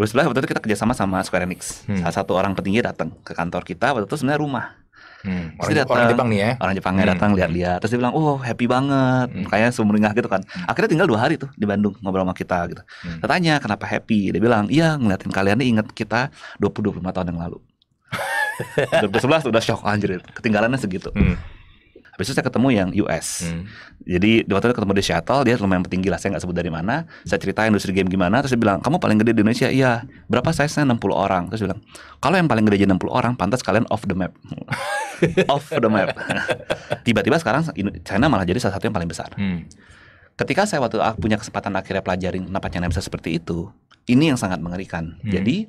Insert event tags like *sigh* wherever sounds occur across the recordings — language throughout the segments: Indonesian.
2011 waktu itu kita kerjasama sama Square Enix. Hmm. Salah satu orang pentingnya datang ke kantor kita waktu itu sebenarnya rumah. Hmm. Orang, datang, orang Jepang nih ya. Orang Jepangnya hmm. datang hmm. lihat-lihat terus dia bilang, "Oh, happy banget." Hmm. Kayaknya sumringah gitu kan. Hmm. Akhirnya tinggal dua hari tuh di Bandung ngobrol sama kita gitu. Hmm. Kita tanya, "Kenapa happy?" Dia bilang, "Iya, ngeliatin kalian nih inget kita 20 25 tahun yang lalu." 2011 *laughs* udah shock anjir, ketinggalannya segitu. Hmm. Habis itu saya ketemu yang US. Hmm. Jadi waktu itu ketemu di Seattle, dia lumayan tinggi lah, saya nggak sebut dari mana. Saya cerita industri game gimana, terus dia bilang, kamu paling gede di Indonesia? Iya. Berapa size-nya? 60 orang. Terus dia bilang, kalau yang paling gede aja 60 orang, pantas kalian off the map. *laughs* off the map. Tiba-tiba sekarang China malah jadi salah satu yang paling besar. Hmm. Ketika saya waktu ah, punya kesempatan akhirnya pelajarin kenapa China bisa seperti itu, ini yang sangat mengerikan. Hmm. Jadi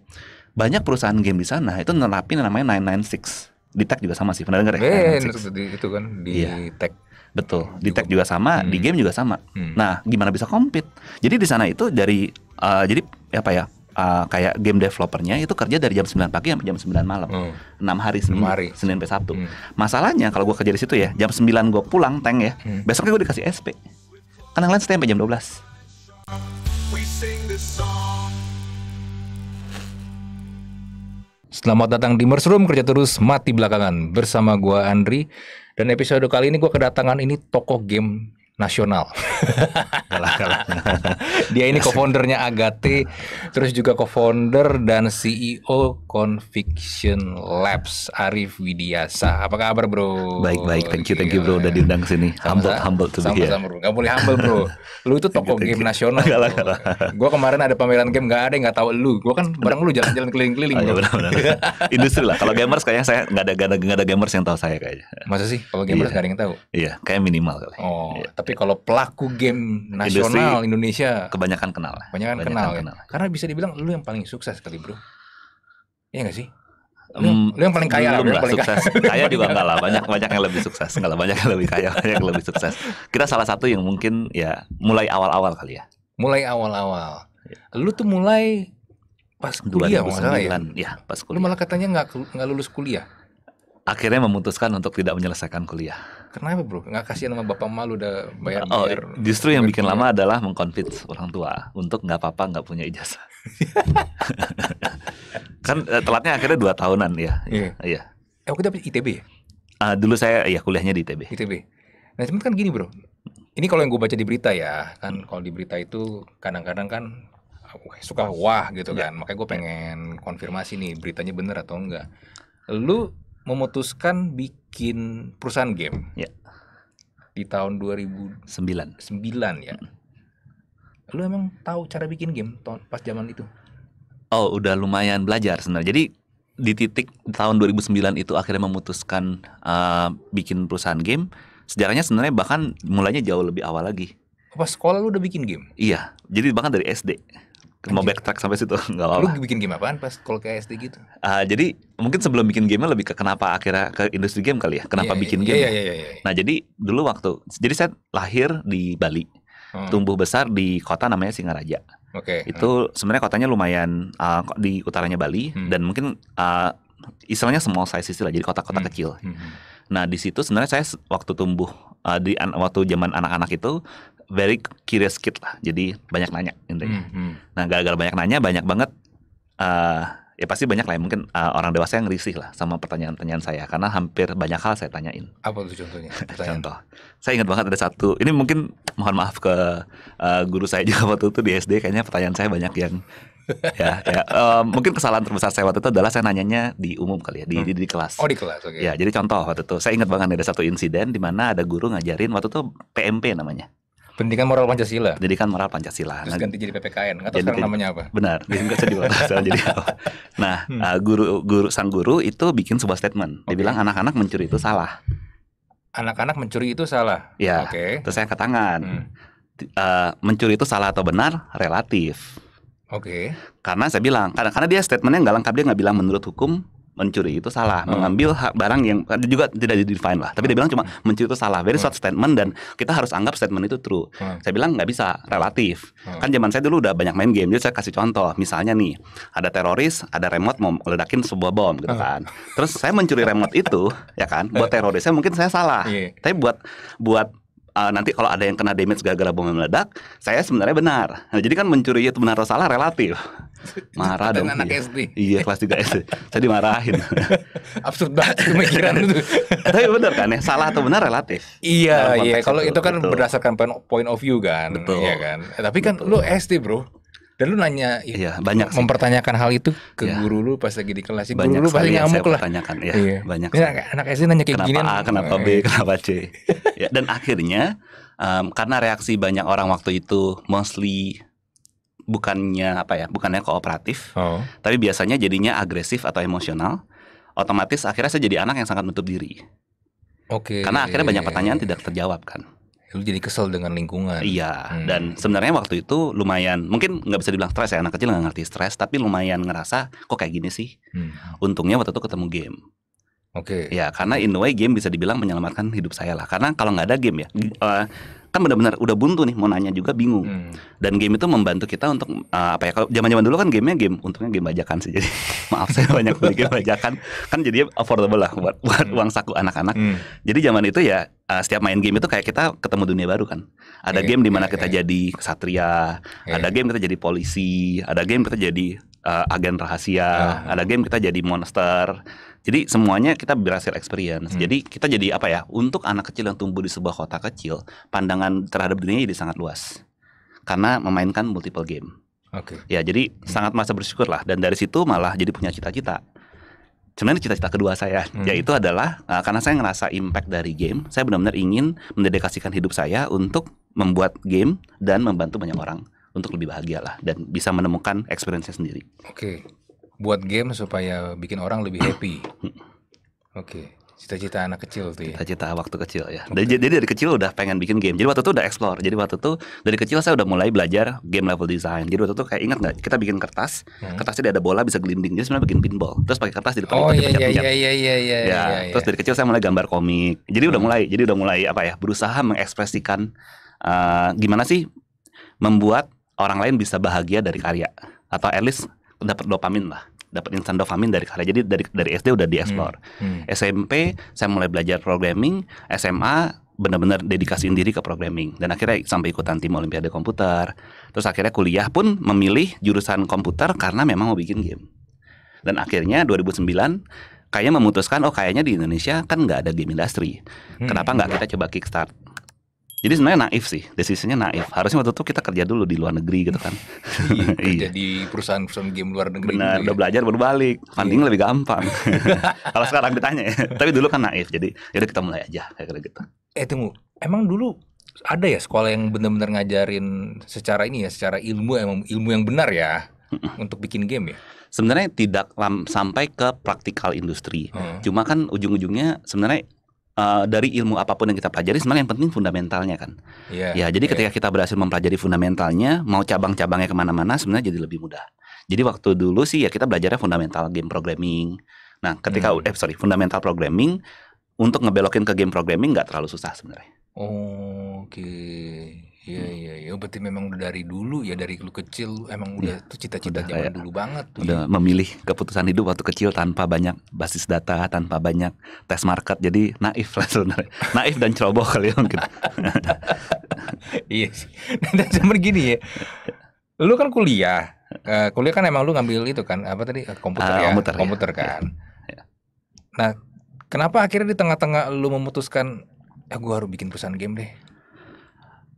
banyak perusahaan game di sana itu nerapin namanya 996 di tag juga sama sih pernah denger ya? Eh, di, itu kan di iya. tag. Betul, di tag juga sama, hmm. di game juga sama. Hmm. Nah, gimana bisa compete? Jadi di sana itu dari uh, jadi ya apa ya? Uh, kayak game developernya itu kerja dari jam 9 pagi sampai jam 9 malam. Hmm. hari seminggu, hari. Senin sampai Sabtu. Hmm. Masalahnya kalau gue kerja di situ ya, jam 9 gue pulang tank ya. Hmm. Besoknya gue dikasih SP. Kan yang lain stay sampai jam 12. Selamat datang di Room, kerja terus mati belakangan bersama gua Andri dan episode kali ini gua kedatangan ini tokoh game nasional. kalah, *laughs* kalah. Dia ini co-foundernya Agate, terus juga co-founder dan CEO Conviction Labs Arif Widiasa. Apa kabar, Bro? Baik, baik. Thank you, thank you, Bro, iya. udah diundang sini. Humble, sama, humble to sama, here. Sama, bro. Gak boleh humble, Bro. *laughs* Lu itu toko game nasional. Kalah, kalah. Gua kemarin ada pameran game gak ada yang gak tahu lu. Gua kan bareng lu jalan-jalan keliling-keliling. Oh, iya, benar, benar. *laughs* Industri lah. Kalau gamers kayaknya saya nggak ada gak ada, gak ada gamers yang tahu saya kayaknya. Masa sih? Kalau gamers iya. gak ada yang tahu. Iya, kayak minimal kali. Oh, iya. tapi tapi kalau pelaku game nasional Industri Indonesia kebanyakan kenal. Kebanyakan, kebanyakan kenal, ya. kenal. Karena bisa dibilang lu yang paling sukses kali, Bro. Iya gak sih? Lu, lu yang paling kaya belum lah, paling sukses. Kaya, kaya juga enggak lah, banyak banyak yang lebih sukses, enggak lah, banyak yang lebih kaya, banyak yang lebih sukses. Kita salah satu yang mungkin ya mulai awal-awal kali ya. Mulai awal-awal. Lu tuh mulai pas kuliah 2009, ya? ya pas kuliah. Lu malah katanya nggak nggak lulus kuliah. Akhirnya memutuskan untuk tidak menyelesaikan kuliah. Kenapa bro? Nggak kasihan sama bapak malu udah bayar Oh, bayar, justru yang bikin lama adalah mengkonfit orang tua untuk nggak apa-apa nggak punya ijazah. *laughs* kan eh, telatnya akhirnya dua tahunan ya. Iya. Yeah. Eh, waktu dapet ITB ya? Uh, dulu saya ya kuliahnya di ITB. ITB. Nah cuman kan gini bro, ini kalau yang gue baca di berita ya kan kalau di berita itu kadang-kadang kan suka wah gitu iya. kan, yeah. makanya gue iya. pengen konfirmasi nih beritanya bener atau enggak. Lu memutuskan bikin bikin perusahaan game. Ya. Di tahun 2009. 9 ya. Hmm. Lu emang tahu cara bikin game tahun pas zaman itu? Oh, udah lumayan belajar sebenarnya. Jadi di titik tahun 2009 itu akhirnya memutuskan uh, bikin perusahaan game. Sejarahnya sebenarnya bahkan mulainya jauh lebih awal lagi. Pas sekolah lu udah bikin game? Iya, jadi bahkan dari SD. Anjir. mau backtrack sampai situ *laughs* nggak apa-apa. Lu bikin game apaan pas kalau kayak SD gitu? Uh, jadi mungkin sebelum bikin game lebih ke kenapa akhirnya ke industri game kali ya? Kenapa yeah, iya, bikin yeah, game? Yeah, yeah, yeah, yeah. Iya. Nah jadi dulu waktu jadi saya lahir di Bali, hmm. tumbuh besar di kota namanya Singaraja. Oke. Okay. Itu hmm. sebenarnya kotanya lumayan uh, di utaranya Bali hmm. dan mungkin uh, istilahnya small size lah jadi kota-kota hmm. kecil. Hmm. hmm. Nah di situ sebenarnya saya waktu tumbuh uh, di waktu zaman anak-anak itu very curious kid lah. Jadi banyak nanya intinya. mm hmm. Nah, gara-gara banyak nanya, banyak banget uh, ya pasti banyak lah ya. mungkin uh, orang dewasa yang risih lah sama pertanyaan-pertanyaan saya karena hampir banyak hal saya tanyain. Apa tuh contohnya? *laughs* Contoh. Saya ingat banget ada satu. Ini mungkin mohon maaf ke uh, guru saya juga *laughs* waktu itu di SD kayaknya pertanyaan saya banyak yang *laughs* ya, ya. Uh, mungkin kesalahan terbesar saya waktu itu adalah saya nanyanya di umum kali ya di, hmm. di, di, kelas. Oh di kelas. Okay. Ya jadi contoh waktu itu saya ingat banget ada satu insiden di mana ada guru ngajarin waktu itu PMP namanya. Pendidikan moral Pancasila. Pendidikan moral Pancasila. Terus nah, ganti jadi PPKN. nggak tahu sekarang namanya apa. Benar. *laughs* nggak usah diwakil. jadi Nah, hmm. uh, guru guru sang guru itu bikin sebuah statement. Okay. Dia bilang anak-anak mencuri itu salah. Anak-anak mencuri itu salah. Iya. Oke. Okay. Terus saya katakan, hmm. uh, mencuri itu salah atau benar relatif. Oke. Okay. Karena saya bilang, karena, karena dia statementnya nggak lengkap dia nggak bilang menurut hukum mencuri itu salah, hmm. mengambil hak barang yang juga tidak di define lah. Tapi dia hmm. bilang cuma mencuri itu salah. Very hmm. short statement dan kita harus anggap statement itu true. Hmm. Saya bilang nggak bisa, relatif. Hmm. Kan zaman saya dulu udah banyak main game. Jadi saya kasih contoh, misalnya nih, ada teroris, ada remote mau meledakin sebuah bom gitu hmm. kan. Terus saya mencuri remote itu, ya kan? Buat terorisnya mungkin saya salah. Yeah. Tapi buat buat uh, nanti kalau ada yang kena damage gara-gara bom meledak, saya sebenarnya benar. Nah, jadi kan mencuri itu benar atau salah relatif. *laughs* Marah dong. anak iya. SD. Iya, kelas 3 SD. saya dimarahin. *laughs* Absurd banget pemikiran itu. *laughs* Tapi benar kan ya, salah atau benar relatif. Iya, iya. Kalau itu, itu kan betul. berdasarkan point of view kan. Betul. Iya kan. Eh, tapi kan betul. lu SD, Bro. Dan lu nanya iya, banyak sih. mempertanyakan hal itu ke iya. guru lu pas lagi di kelas. Guru banyak lu pasti ngamuk lah. Iya, iya. banyak. Ya, anak SD nanya kayak gini, kenapa A, kenapa B, eh. kenapa C. *laughs* ya, dan akhirnya um, karena reaksi banyak orang waktu itu mostly bukannya apa ya, bukannya kooperatif, oh. tapi biasanya jadinya agresif atau emosional. Otomatis akhirnya saya jadi anak yang sangat menutup diri. Oke. Okay. Karena akhirnya banyak pertanyaan tidak terjawab kan lu jadi kesel dengan lingkungan. Iya, hmm. dan sebenarnya waktu itu lumayan, mungkin nggak bisa dibilang stres ya, anak kecil nggak ngerti stres, tapi lumayan ngerasa kok kayak gini sih. Hmm. Untungnya waktu itu ketemu game. Oke. Okay. Ya, karena in the way game bisa dibilang menyelamatkan hidup saya lah. Karena kalau nggak ada game ya, uh, kan benar-benar udah buntu nih mau nanya juga bingung hmm. dan game itu membantu kita untuk uh, apa ya kalau zaman-zaman dulu kan gamenya game untungnya game bajakan sih *laughs* jadi maaf saya *laughs* banyak beli game bajakan kan jadi affordable lah buat buat hmm. uang saku anak-anak hmm. jadi zaman itu ya uh, setiap main game itu kayak kita ketemu dunia baru kan ada yeah, game di iya, mana yeah, kita yeah. jadi ksatria yeah. ada game kita jadi polisi ada game kita jadi uh, agen rahasia uh. ada game kita jadi monster jadi semuanya kita berhasil experience. Hmm. Jadi kita jadi apa ya? Untuk anak kecil yang tumbuh di sebuah kota kecil, pandangan terhadap dunia jadi sangat luas. Karena memainkan multiple game. Oke. Okay. Ya, jadi hmm. sangat masa bersyukur lah dan dari situ malah jadi punya cita-cita. Sebenarnya cita-cita kedua saya hmm. yaitu adalah uh, karena saya ngerasa impact dari game, saya benar-benar ingin mendedikasikan hidup saya untuk membuat game dan membantu banyak orang untuk lebih bahagia lah dan bisa menemukan experience-nya sendiri. Oke. Okay buat game supaya bikin orang lebih happy. *coughs* Oke. Okay. Cita-cita anak kecil tuh ya. Cita-cita waktu kecil ya. Okay. Jadi, dari kecil udah pengen bikin game. Jadi waktu itu udah explore. Jadi waktu itu dari kecil saya udah mulai belajar game level design. Jadi waktu itu kayak ingat nggak kita bikin kertas, hmm. kertasnya ada bola bisa gelinding. Jadi sebenarnya bikin pinball. Terus pakai kertas di depan oh, iya, iya, iya, iya, iya, iya, ya, iya, iya, Terus dari kecil saya mulai gambar komik. Jadi udah hmm. mulai, jadi udah mulai apa ya? Berusaha mengekspresikan uh, gimana sih membuat orang lain bisa bahagia dari karya atau at least dapat dopamin lah dapat instan dopamin dari karya. Jadi dari dari SD udah dieksplor. Hmm. Hmm. SMP saya mulai belajar programming, SMA benar-benar dedikasiin diri ke programming dan akhirnya sampai ikutan tim olimpiade komputer. Terus akhirnya kuliah pun memilih jurusan komputer karena memang mau bikin game. Dan akhirnya 2009 kayaknya memutuskan oh kayaknya di Indonesia kan nggak ada game industri. Hmm. Kenapa nggak kita coba kickstart jadi sebenarnya naif sih, desisinya naif. Harusnya waktu itu kita kerja dulu di luar negeri gitu kan. *laughs* Iya, kerja iya. di perusahaan-perusahaan game luar negeri. Gitu benar, udah ya. udah belajar baru balik. Funding iya. lebih gampang. *laughs* Kalau sekarang ditanya ya. Tapi dulu kan naif, jadi yaudah kita mulai aja kayak gitu. Eh tunggu, emang dulu ada ya sekolah yang benar-benar ngajarin secara ini ya, secara ilmu emang ilmu yang benar ya untuk bikin game ya? Sebenarnya tidak sampai ke praktikal industri. Hmm. Cuma kan ujung-ujungnya sebenarnya uh, dari ilmu apapun yang kita pelajari sebenarnya yang penting fundamentalnya kan. Yeah, ya, jadi yeah. ketika kita berhasil mempelajari fundamentalnya, mau cabang-cabangnya kemana-mana sebenarnya jadi lebih mudah. Jadi waktu dulu sih ya kita belajarnya fundamental game programming. Nah, ketika hmm. eh sorry fundamental programming untuk ngebelokin ke game programming nggak terlalu susah sebenarnya. Oke. Okay. Iya, hmm. iya iya iya berarti memang udah dari dulu ya dari lu kecil emang iya. udah ya, tuh cita-cita zaman dulu banget tuh. Udah ya. memilih keputusan hidup waktu kecil tanpa banyak basis data, tanpa banyak tes market. Jadi naif lah sebenarnya. *laughs* Naif dan ceroboh kali ya mungkin. iya sih. Dan zaman gini ya. Lu kan kuliah. Uh, kuliah kan emang lu ngambil itu kan apa tadi eh, komputer uh, ya. Komputer, komputer ya. kan. Ya. Nah, kenapa akhirnya di tengah-tengah lu memutuskan ya gua harus bikin perusahaan game deh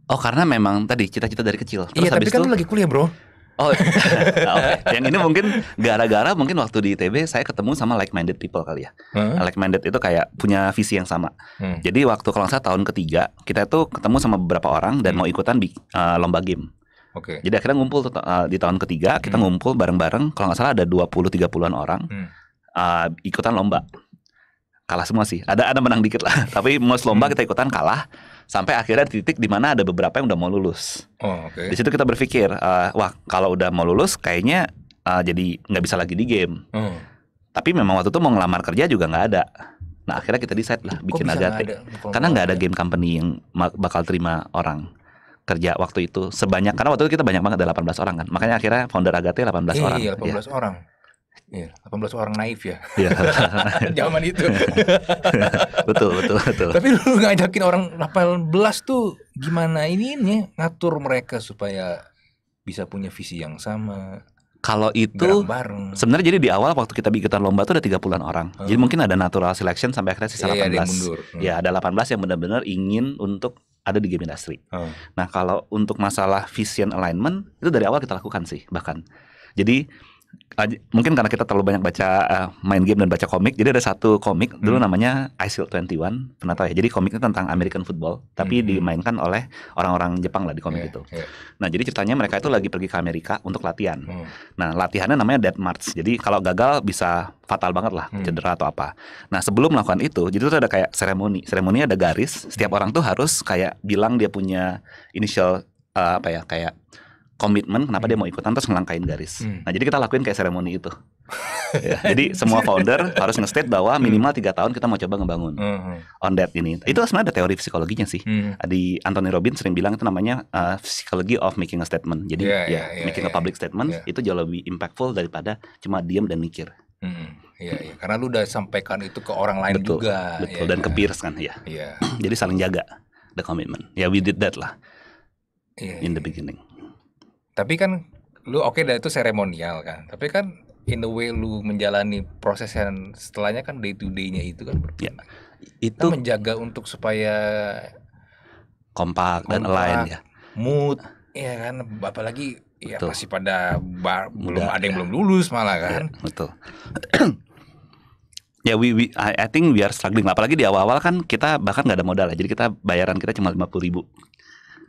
Oh karena memang tadi cita-cita dari kecil. Terus iya tapi kan itu, lagi kuliah bro. Oh, *laughs* okay. yang ini mungkin gara-gara mungkin waktu di ITB saya ketemu sama like-minded people kali ya. Hmm. Like-minded itu kayak punya visi yang sama. Hmm. Jadi waktu kalau saya tahun ketiga kita itu ketemu sama beberapa orang dan hmm. mau ikutan uh, lomba game. Oke. Okay. Jadi akhirnya ngumpul uh, di tahun ketiga kita hmm. ngumpul bareng-bareng kalau nggak salah ada 20-30an orang hmm. uh, ikutan lomba. Kalah semua sih. Ada ada menang dikit lah. *laughs* Tapi mau lomba hmm. kita ikutan kalah sampai akhirnya titik di mana ada beberapa yang udah mau lulus. Oh, okay. Di situ kita berpikir, uh, wah kalau udah mau lulus kayaknya uh, jadi nggak bisa lagi di game. Hmm. Tapi memang waktu itu mau ngelamar kerja juga nggak ada. Nah akhirnya kita decide lah bikin Agate karena nggak ada game company yang bakal terima orang kerja waktu itu sebanyak karena waktu itu kita banyak banget ada 18 orang kan. Makanya akhirnya founder Agate 18 iya, orang. Iya, 18 ya. orang. Iya, 18 orang naif ya. Iya. *laughs* Zaman itu. *laughs* betul, betul, betul. Tapi lu ngajakin orang 18 tuh gimana ini nih ngatur mereka supaya bisa punya visi yang sama. Kalau itu sebenarnya jadi di awal waktu kita bikin lomba tuh ada 30-an orang. Hmm. Jadi mungkin ada natural selection sampai akhirnya sisa ya, 18. Ya, ada mundur. Hmm. ya ada 18 yang benar-benar ingin untuk ada di game industry. Hmm. Nah, kalau untuk masalah vision alignment itu dari awal kita lakukan sih bahkan. Jadi mungkin karena kita terlalu banyak baca uh, main game dan baca komik, jadi ada satu komik hmm. dulu namanya Ice Seal 21, pernah tahu ya? Jadi komiknya tentang American football, tapi hmm. hmm. dimainkan oleh orang-orang Jepang lah di komik yeah, itu. Yeah. Nah, jadi ceritanya mereka itu lagi pergi ke Amerika untuk latihan. Hmm. Nah, latihannya namanya Dead March. Jadi kalau gagal bisa fatal banget lah hmm. cedera atau apa. Nah sebelum melakukan itu, jadi itu ada kayak seremoni. Seremoni ada garis. Setiap hmm. orang tuh harus kayak bilang dia punya initial uh, apa ya kayak komitmen kenapa hmm. dia mau ikutan terus ngelangkain garis. Hmm. Nah, jadi kita lakuin kayak seremoni itu. *laughs* ya, jadi semua founder *laughs* harus nge-state bahwa hmm. minimal tiga tahun kita mau coba ngebangun hmm, hmm. on that ini. Itu sebenarnya ada teori psikologinya sih. Hmm. Di Anthony Robbins sering bilang itu namanya uh, psychology of making a statement. Jadi yeah, ya, yeah, making yeah, a public yeah. statement yeah. itu jauh lebih impactful daripada cuma diam dan mikir. Hmm. hmm. Iya, ya, karena lu udah sampaikan itu ke orang lain betul, juga. Betul, ya, dan ya. ke iya. peers kan, ya. Iya. iya. *clears throat* jadi saling jaga the commitment. Ya, we did that lah ya, in the iya. beginning tapi kan lu oke okay, itu seremonial kan tapi kan in the way lu menjalani proses yang setelahnya kan day to day-nya itu kan berarti Ya, itu menjaga untuk supaya kompak dan lain-lain ya. Mood ya kan apalagi ya betul. ya masih pada bar, belum belum ada yang ya. belum lulus malah kan. Iya, *clears throat* ya, betul. Ya, yeah, we, we I, I think we are struggling. Apalagi di awal-awal kan kita bahkan nggak ada modal ya. Jadi kita bayaran kita cuma lima puluh ribu.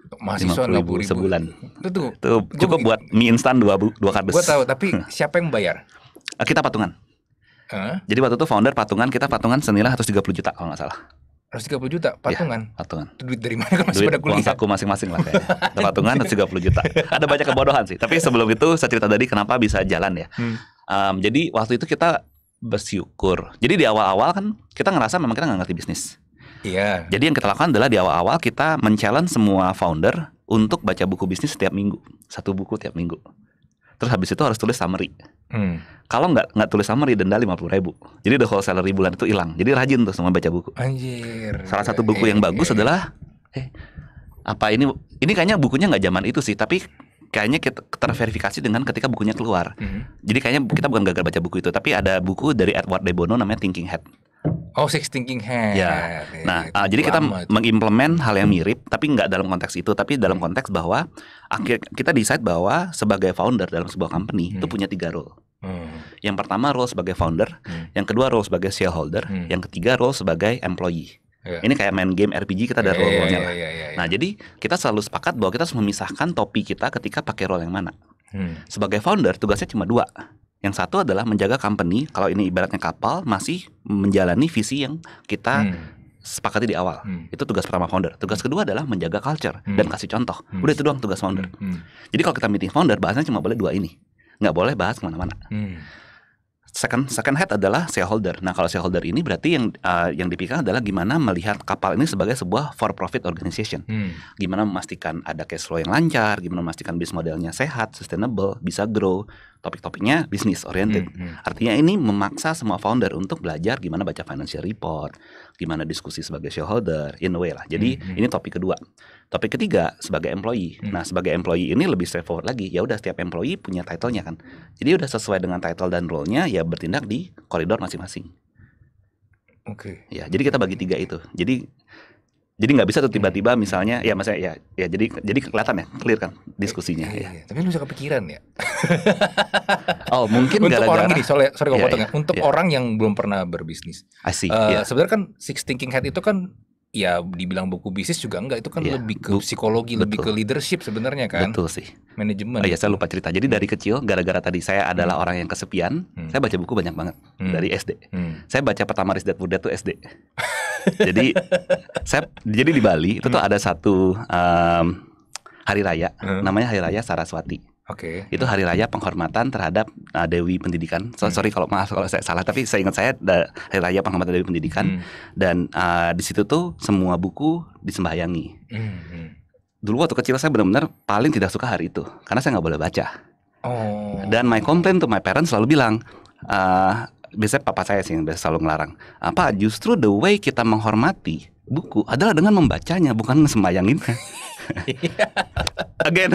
Gitu. mahasiswa enam puluh ribu sebulan. Itu tuh, tuh cukup gua, buat mie instan dua bu, dua kardus. Gue tahu, tapi *laughs* siapa yang bayar? Eh, kita patungan. Huh? Jadi waktu itu founder patungan kita patungan senilai 130 juta kalau nggak salah. 130 juta iya, patungan. Ya, patungan. Itu duit dari mana kan duit pada kuliah? saku masing-masing lah kayaknya. patungan patungan 130 juta. Ada banyak kebodohan sih. Tapi sebelum itu saya cerita tadi kenapa bisa jalan ya. Hmm. Um, jadi waktu itu kita bersyukur. Jadi di awal-awal kan kita ngerasa memang kita nggak ngerti bisnis. Iya. Jadi yang kita lakukan adalah di awal-awal kita men semua founder untuk baca buku bisnis setiap minggu, satu buku tiap minggu. Terus habis itu harus tulis summary. Hmm. Kalau nggak nggak tulis summary denda lima puluh ribu. Jadi the whole salary bulan itu hilang. Jadi rajin tuh semua baca buku. Anjir. Salah satu buku yang bagus adalah eh apa ini ini kayaknya bukunya nggak zaman itu sih tapi kayaknya kita terverifikasi dengan ketika bukunya keluar. Mm -hmm. Jadi kayaknya kita bukan gagal baca buku itu, tapi ada buku dari Edward De Bono namanya Thinking Head. Oh, six thinking head. Ya. Nah, uh, jadi kita mengimplement hal yang mirip, tapi nggak dalam konteks itu, tapi dalam hmm. konteks bahwa akhir kita decide bahwa sebagai founder dalam sebuah company hmm. itu punya tiga role. Hmm. Yang pertama role sebagai founder, hmm. yang kedua role sebagai shareholder, hmm. yang ketiga role sebagai employee. Ya. Ini kayak main game RPG kita ada yeah, ya, role nya yeah, lah. Yeah, yeah, yeah, yeah. Nah, jadi kita selalu sepakat bahwa kita harus memisahkan topi kita ketika pakai role yang mana. Hmm. Sebagai founder tugasnya cuma dua. Yang satu adalah menjaga company kalau ini ibaratnya kapal masih menjalani visi yang kita hmm. sepakati di awal. Hmm. Itu tugas pertama founder. Tugas kedua adalah menjaga culture hmm. dan kasih contoh. Hmm. Udah itu doang tugas founder. Hmm. Hmm. Jadi kalau kita meeting founder bahasnya cuma boleh dua ini, nggak boleh bahas kemana-mana. Hmm. Second, second head adalah shareholder. Nah, kalau shareholder ini berarti yang uh, yang dipikirkan adalah gimana melihat kapal ini sebagai sebuah for profit organization. Hmm. Gimana memastikan ada cash flow yang lancar, gimana memastikan bisnis modelnya sehat, sustainable, bisa grow, topik-topiknya bisnis oriented. Mm -hmm. Artinya ini memaksa semua founder untuk belajar gimana baca financial report, gimana diskusi sebagai shareholder, in a way lah. Jadi mm -hmm. ini topik kedua. Topik ketiga sebagai employee. -hmm. Nah sebagai employee ini lebih straightforward lagi. Ya udah setiap employee punya title-nya kan. Jadi udah sesuai dengan title dan role-nya ya bertindak di koridor masing-masing. Oke. Okay. Ya, jadi kita bagi tiga itu. Jadi jadi nggak bisa tuh iya. tiba-tiba misalnya ya maksudnya ya ya jadi jadi kelihatan ya clear kan diskusinya. Iya, ya. Tapi lu suka pikiran ya. *laughs* oh mungkin untuk gara-gara. orang ini sorry, sorry gue iya, potong ya. Iya. Untuk iya. orang yang belum pernah berbisnis. Asik. Uh, eh, iya. Sebenarnya kan six thinking head itu kan ya dibilang buku bisnis juga enggak itu kan ya, lebih ke psikologi betul. lebih ke leadership sebenarnya kan betul sih manajemen oh ya saya lupa cerita jadi dari kecil gara-gara tadi saya hmm. adalah hmm. orang yang kesepian hmm. saya baca buku banyak banget hmm. dari SD hmm. saya baca pertama Rich Dad Dad tuh SD *laughs* jadi saya jadi di Bali itu hmm. tuh ada satu um, hari raya hmm. namanya hari raya Saraswati Oke. Okay. Itu hari raya penghormatan terhadap uh, Dewi Pendidikan. So, hmm. Sorry kalau maaf kalau saya salah, tapi saya ingat saya da, hari raya penghormatan Dewi Pendidikan hmm. dan uh, di situ tuh semua buku disembayangi. Hmm, hmm. Dulu waktu kecil saya benar-benar paling tidak suka hari itu karena saya nggak boleh baca. Oh. Dan my complaint to my parents selalu bilang, uh, biasanya papa saya sih yang selalu ngelarang. Apa justru the way kita menghormati buku adalah dengan membacanya bukan *laughs* sembayangin. *laughs* Again,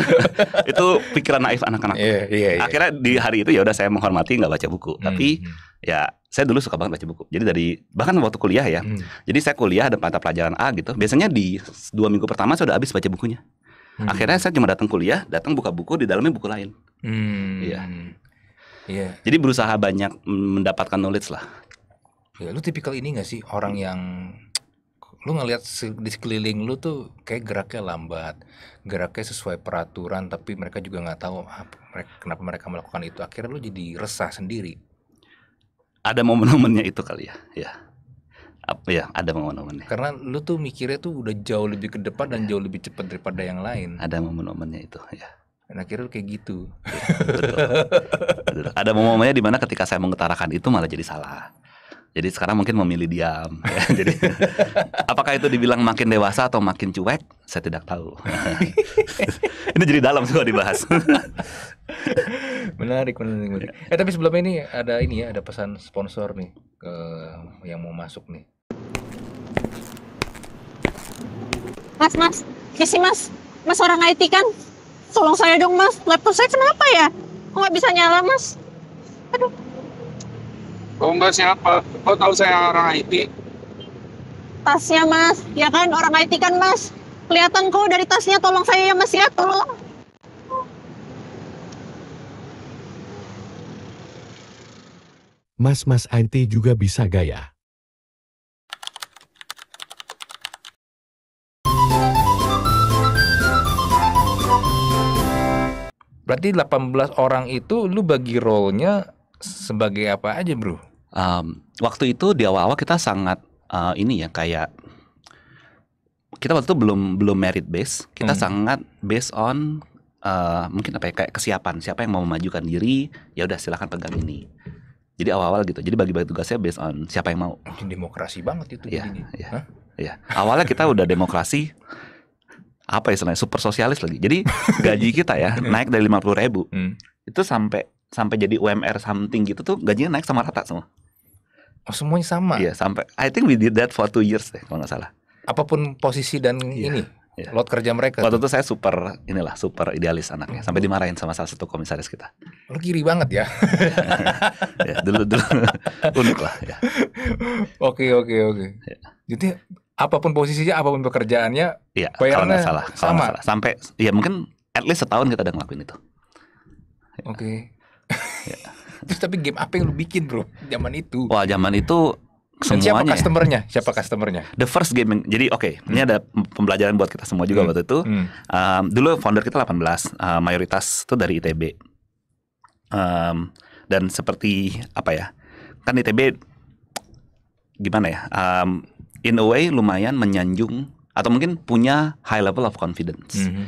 itu pikiran naif anak-anak. Yeah, yeah, yeah. Akhirnya di hari itu ya udah saya menghormati nggak baca buku, hmm, tapi hmm. ya saya dulu suka banget baca buku. Jadi dari bahkan waktu kuliah ya, hmm. jadi saya kuliah ada mata pelajaran A gitu. Biasanya di dua minggu pertama saya udah habis baca bukunya. Hmm. Akhirnya saya cuma datang kuliah, datang buka buku di dalamnya buku lain. Hmm. Iya. Yeah. Jadi berusaha banyak mendapatkan knowledge lah. Ya, lu tipikal ini gak sih orang yang lu ngelihat di sekeliling lu tuh kayak geraknya lambat geraknya sesuai peraturan tapi mereka juga nggak tahu apa, ah, mereka, kenapa mereka melakukan itu akhirnya lu jadi resah sendiri ada momen-momennya itu kali ya ya apa ya ada momen-momennya karena lu tuh mikirnya tuh udah jauh lebih ke depan dan ya. jauh lebih cepat daripada yang lain ada momen-momennya itu ya dan akhirnya kayak gitu ya, betul. betul. ada momennya dimana ketika saya mengutarakan itu malah jadi salah jadi sekarang mungkin memilih diam. Ya. *laughs* Jadi apakah itu dibilang makin dewasa atau makin cuek? Saya tidak tahu. *laughs* ini jadi dalam juga dibahas. *laughs* menarik, menarik, menarik. Eh tapi sebelum ini ada ini ya, ada pesan sponsor nih ke yang mau masuk nih. Mas, mas, kisi iya mas, mas orang IT kan? Tolong saya dong mas, laptop saya kenapa ya? Kok nggak bisa nyala mas? Aduh, Oh enggak siapa? Kau tahu saya orang IT? Tasnya mas, ya kan orang IT kan mas. Kelihatan kok dari tasnya, tolong saya ya mas ya, tolong. Mas-mas IT juga bisa gaya. Berarti 18 orang itu lu bagi role-nya sebagai apa aja, Bro? um, waktu itu di awal-awal kita sangat uh, ini ya kayak kita waktu itu belum belum merit base kita hmm. sangat based on uh, mungkin apa ya kayak kesiapan siapa yang mau memajukan diri ya udah silahkan pegang ini jadi awal-awal gitu jadi bagi-bagi tugasnya based on siapa yang mau mungkin demokrasi banget itu ya, ya, huh? ya. awalnya kita udah demokrasi apa ya sebenarnya super sosialis lagi jadi gaji kita ya *laughs* naik dari lima puluh ribu hmm. itu sampai sampai jadi UMR something gitu tuh gajinya naik sama rata semua Oh, semuanya sama. Iya, sampai I think we did that for two years deh kalau nggak salah. Apapun posisi dan yeah. ini yeah. lot kerja mereka. Waktu tuh. itu saya super inilah super idealis anaknya, hmm. sampai dimarahin sama salah satu komisaris kita. Lu kiri banget ya. *laughs* ya dulu dulu *laughs* unik lah ya. Oke oke oke. Ya. Jadi apapun posisinya, apapun pekerjaannya, iya, kalau nggak salah, kalau sama. Gak salah. Sampai ya mungkin at least setahun kita udah ngelakuin itu. Ya. Oke. Okay. ya. Terus tapi game apa yang lu bikin bro? Zaman itu. Wah zaman itu semuanya. Dan siapa customernya? Siapa customernya? The first gaming. Jadi oke, okay, hmm. ini ada pembelajaran buat kita semua juga hmm. waktu itu. Hmm. Um, dulu founder kita 18, uh, eh, mayoritas itu dari ITB. Um, dan seperti apa ya? Kan ITB gimana ya? Um, in a way lumayan menyanjung atau mungkin punya high level of confidence. -hmm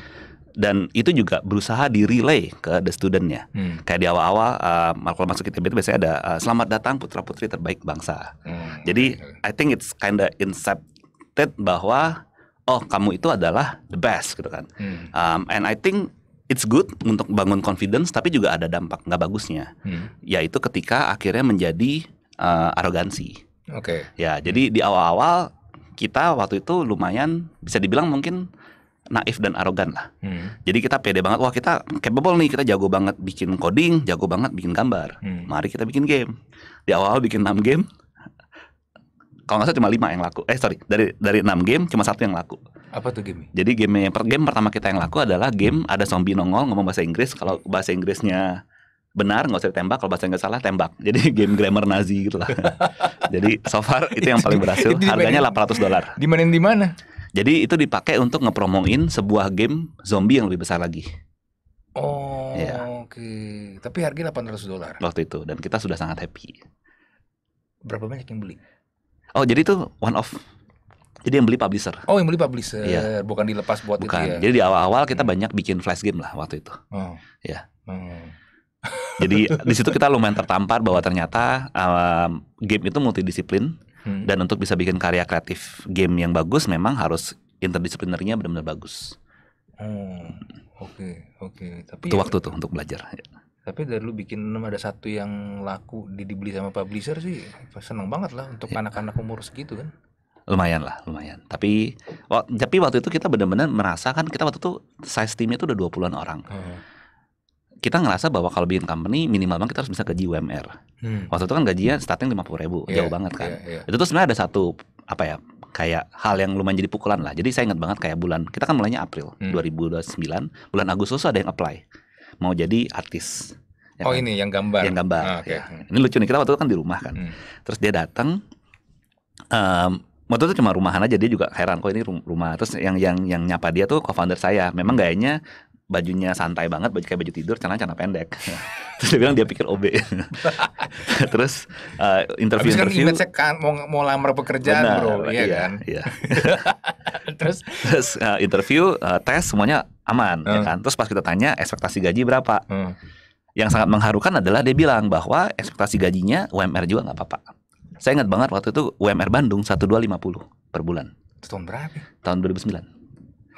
dan itu juga berusaha di relay ke the studentnya hmm. kayak di awal-awal uh, masuk ITB itu biasanya ada uh, selamat datang putra putri terbaik bangsa hmm. jadi iya, iya. I think it's kinda incepted bahwa oh kamu itu adalah the best gitu kan hmm. um, and I think it's good untuk bangun confidence tapi juga ada dampak nggak bagusnya hmm. yaitu ketika akhirnya menjadi uh, arogansi oke okay. ya hmm. jadi di awal-awal kita waktu itu lumayan bisa dibilang mungkin naif dan arogan lah. Hmm. Jadi kita pede banget, wah kita capable nih, kita jago banget bikin coding, jago banget bikin gambar. Hmm. Mari kita bikin game. Di awal awal bikin 6 game, kalau nggak salah cuma 5 yang laku. Eh sorry, dari dari 6 game cuma satu yang laku. Apa tuh game? Jadi game game pertama kita yang laku adalah game ada zombie nongol ngomong bahasa Inggris. Kalau bahasa Inggrisnya benar nggak usah ditembak kalau bahasa nggak salah tembak *laughs* jadi game grammar Nazi gitu lah *laughs* jadi so far itu yang paling berhasil harganya 800 dolar mana di mana jadi itu dipakai untuk ngepromoin sebuah game zombie yang lebih besar lagi. Oh, ya. oke. Okay. Tapi harganya 800 dolar. Waktu itu dan kita sudah sangat happy. Berapa banyak yang beli? Oh, jadi itu one off. Jadi yang beli publisher. Oh, yang beli publisher, ya. bukan dilepas buat bukan. itu ya. Jadi di awal-awal kita hmm. banyak bikin flash game lah waktu itu. Oh. Ya. Hmm. Jadi *laughs* di situ kita lumayan tertampar bahwa ternyata um, game itu multidisiplin Hmm. Dan untuk bisa bikin karya kreatif game yang bagus memang harus interdisiplinernya benar-benar bagus. Hmm. Oke, okay, oke. Okay. Tapi itu ya, waktu tuh untuk belajar. Ya. Tapi dari lu bikin ada satu yang laku dibeli sama publisher sih seneng banget lah untuk ya. anak-anak ya. umur segitu kan. Lumayan lah, lumayan. Tapi tapi waktu itu kita benar-benar merasakan kita waktu itu size timnya itu udah 20-an orang. Hmm kita ngerasa bahwa kalau bikin company minimal banget kita harus bisa gaji UMR. Hmm. Waktu itu kan gajinya starting lima puluh ribu, yeah. jauh banget kan. Yeah, yeah. Itu tuh sebenarnya ada satu apa ya kayak hal yang lumayan jadi pukulan lah. Jadi saya ingat banget kayak bulan kita kan mulainya April hmm. 2029, bulan Agustus ada yang apply mau jadi artis. Ya oh kan? ini yang gambar. Yang gambar. Ah, okay. ya. Ini lucu nih kita waktu itu kan di rumah kan. Hmm. Terus dia datang. Um, waktu itu cuma rumahan aja dia juga heran kok ini rumah terus yang yang yang nyapa dia tuh co-founder saya memang gayanya bajunya santai banget baju kayak baju tidur celana celana pendek *laughs* terus dia bilang dia pikir OB *laughs* terus uh, interview Habis kan interview kan mau mau lamar pekerjaan benar, bro iya, iya kan iya. *laughs* terus terus uh, interview uh, tes semuanya aman ya hmm. ya kan terus pas kita tanya ekspektasi gaji berapa hmm. yang sangat mengharukan adalah dia bilang bahwa ekspektasi gajinya UMR juga nggak apa-apa saya ingat banget waktu itu UMR Bandung satu dua lima puluh per bulan tahun berapa tahun sembilan.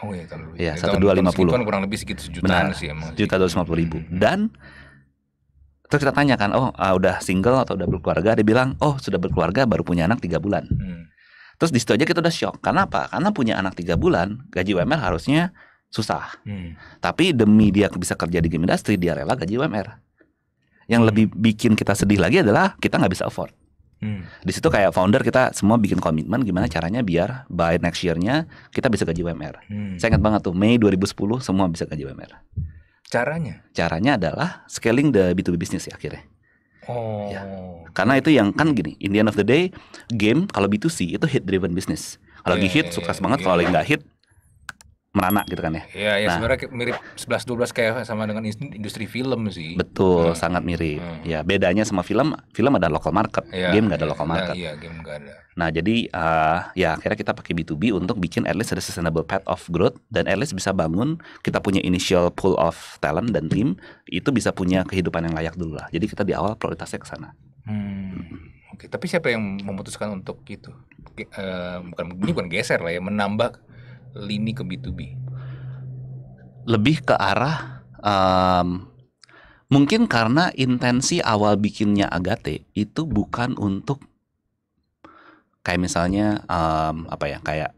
Oh iya kalau dulu. Ya, satu dua lima puluh. kurang lebih segitu sejutaan Benar, sih emang. Juta dua ratus lima puluh ribu. Dan terus kita tanya kan, oh uh, udah single atau udah berkeluarga? Dia bilang, oh sudah berkeluarga baru punya anak tiga bulan. Hmm. Terus di situ aja kita udah shock. Karena apa? Karena punya anak tiga bulan, gaji UMR harusnya susah. Hmm. Tapi demi dia bisa kerja di game industry, dia rela gaji UMR. Yang hmm. lebih bikin kita sedih lagi adalah kita nggak bisa afford. Hmm. Di situ kayak founder kita semua bikin komitmen gimana caranya biar by next year-nya kita bisa gaji WMR Hmm. Saya ingat banget tuh Mei 2010 semua bisa gaji WMR Caranya? Caranya adalah scaling the B2B business ya akhirnya. Oh. Ya. Karena itu yang kan gini, in the end of the day game kalau B2C itu hit driven business. Kalau lagi iya, hit iya, sukses iya, banget, kalau lagi nggak hit merana gitu kan ya. Iya, ya, nah, sebenarnya mirip 11 12 kayak sama dengan industri film sih. Betul, hmm. sangat mirip. Hmm. Ya, bedanya sama film, film ada local market, ya, game nggak ada ya, local iya, iya, market. Iya, game enggak ada. Nah, jadi uh, ya akhirnya kita pakai B2B untuk bikin at least ada sustainable path of growth dan at least bisa bangun kita punya initial pool of talent dan tim itu bisa punya kehidupan yang layak dulu lah. Jadi kita di awal prioritasnya ke sana. Hmm. Oke, tapi siapa yang memutuskan untuk itu? uh, bukan ini bukan geser lah ya, menambah lini ke B2B? Lebih ke arah um, mungkin karena intensi awal bikinnya Agate itu bukan untuk kayak misalnya um, apa ya kayak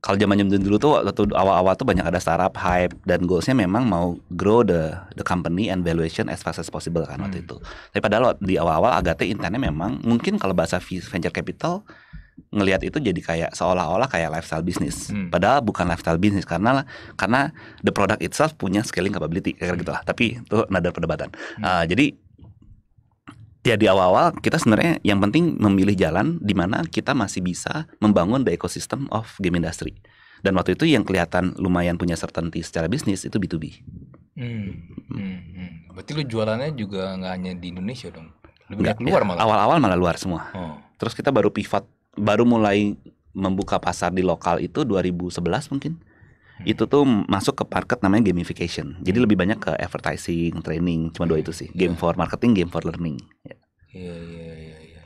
kalau zaman zaman dulu tuh waktu awal-awal tuh banyak ada startup hype dan goalsnya memang mau grow the the company and valuation as fast as possible kan hmm. waktu itu. Tapi padahal di awal-awal Agate intinya memang mungkin kalau bahasa venture capital ngelihat itu jadi kayak seolah-olah kayak lifestyle bisnis. Hmm. Padahal bukan lifestyle bisnis karena karena the product itself punya scaling capability kayak hmm. gitu Tapi itu nada perdebatan. Hmm. Uh, jadi ya di awal-awal kita sebenarnya yang penting memilih jalan di mana kita masih bisa membangun the ecosystem of game industry. Dan waktu itu yang kelihatan lumayan punya certainty secara bisnis itu B2B. Hmm. hmm. Hmm. Berarti lu jualannya juga nggak hanya di Indonesia dong? Lebih Enggak, luar ya. malah. Awal-awal malah luar semua. Oh. Terus kita baru pivot baru mulai membuka pasar di lokal itu 2011 mungkin hmm. itu tuh masuk ke market namanya gamification. Jadi lebih banyak ke advertising, training, cuma dua itu sih. Game iya. for marketing, game for learning. Ya. Iya, iya, iya, iya.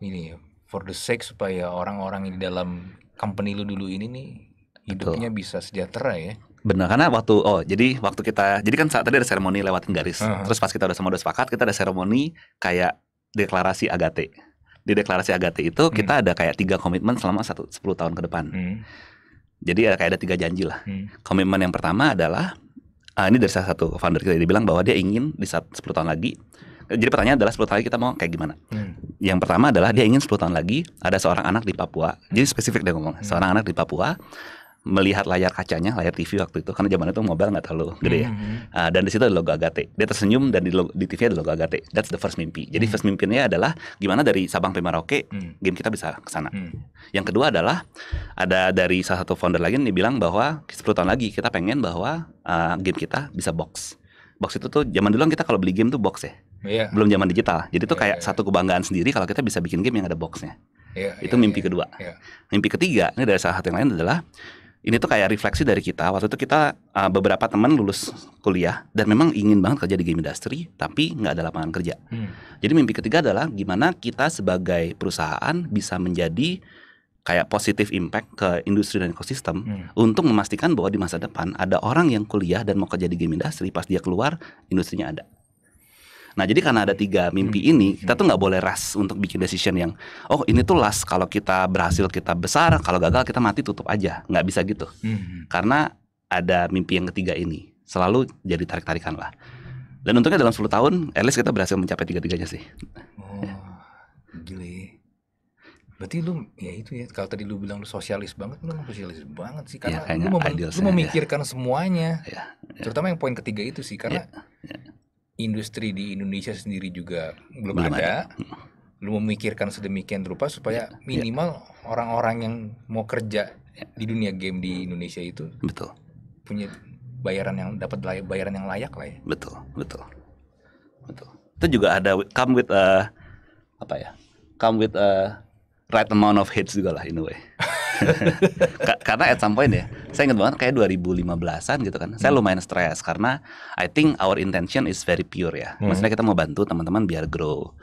Ini ya, for the sake supaya orang-orang di dalam company lu dulu ini nih hidupnya Betul. bisa sejahtera ya. Benar karena waktu oh jadi waktu kita jadi kan saat tadi ada seremoni lewatin garis. Uh -huh. Terus pas kita udah semua udah sepakat, kita ada seremoni kayak deklarasi agate di deklarasi Agate itu hmm. kita ada kayak tiga komitmen selama satu sepuluh tahun ke depan. Hmm. Jadi ada kayak ada tiga janji lah. Hmm. Komitmen yang pertama adalah uh, ini dari salah satu founder kita dia bilang bahwa dia ingin di saat sepuluh tahun lagi jadi pertanyaan adalah sepuluh tahun lagi kita mau kayak gimana? Hmm. Yang pertama adalah dia ingin sepuluh tahun lagi ada seorang anak di Papua. Hmm. Jadi spesifik dia ngomong, hmm. seorang anak di Papua melihat layar kacanya, layar TV waktu itu karena zaman itu mobile nggak terlalu gede ya. Mm -hmm. uh, dan di situ ada logo Agate. Dia tersenyum dan di, di TV ada logo Agate. That's the first mimpi. Jadi mm -hmm. first mimpinya adalah gimana dari Sabang sampai Merauke mm -hmm. game kita bisa ke sana. Mm -hmm. Yang kedua adalah ada dari salah satu founder lagi yang bilang bahwa 10 tahun lagi kita pengen bahwa uh, game kita bisa box. Box itu tuh zaman dulu kan kita kalau beli game tuh box ya. Yeah. Belum zaman digital. Jadi itu yeah, iya, kayak yeah. satu kebanggaan sendiri kalau kita bisa bikin game yang ada boxnya. Yeah, itu yeah, mimpi yeah, kedua. Yeah. Mimpi ketiga ini dari salah satu yang lain adalah ini tuh kayak refleksi dari kita waktu itu kita uh, beberapa teman lulus kuliah dan memang ingin banget kerja di game industry tapi nggak ada lapangan kerja hmm. jadi mimpi ketiga adalah gimana kita sebagai perusahaan bisa menjadi kayak positif impact ke industri dan ekosistem hmm. untuk memastikan bahwa di masa depan ada orang yang kuliah dan mau kerja di game industry pas dia keluar industrinya ada Nah jadi karena ada tiga mimpi hmm. ini kita hmm. tuh nggak boleh ras untuk bikin decision yang oh ini tuh last kalau kita berhasil kita besar kalau gagal kita mati tutup aja nggak bisa gitu hmm. karena ada mimpi yang ketiga ini selalu jadi tarik tarikan lah. Dan untungnya dalam 10 tahun at least kita berhasil mencapai tiga tiganya sih. Oh, gile. Berarti lu ya itu ya kalau tadi lu bilang lu sosialis banget, lu sosialis banget sih ya, karena ya, lu, mem lu memikirkan ya. semuanya. Ya, ya. Terutama yang poin ketiga itu sih karena ya, ya industri di Indonesia sendiri juga belum, belum ada, ada, belum memikirkan sedemikian rupa supaya ya, ya. minimal orang-orang ya. yang mau kerja ya. di dunia game di Indonesia itu betul punya bayaran yang dapat bayaran yang layak lah ya. Betul, betul, betul. Itu juga ada come with a, uh, apa ya? Come with a uh, right amount of hits juga lah in a way. *laughs* *laughs* karena at some point ya, saya ingat banget kayak 2015-an gitu kan. Hmm. Saya lumayan stres karena I think our intention is very pure ya. Hmm. Maksudnya kita mau bantu teman-teman biar grow.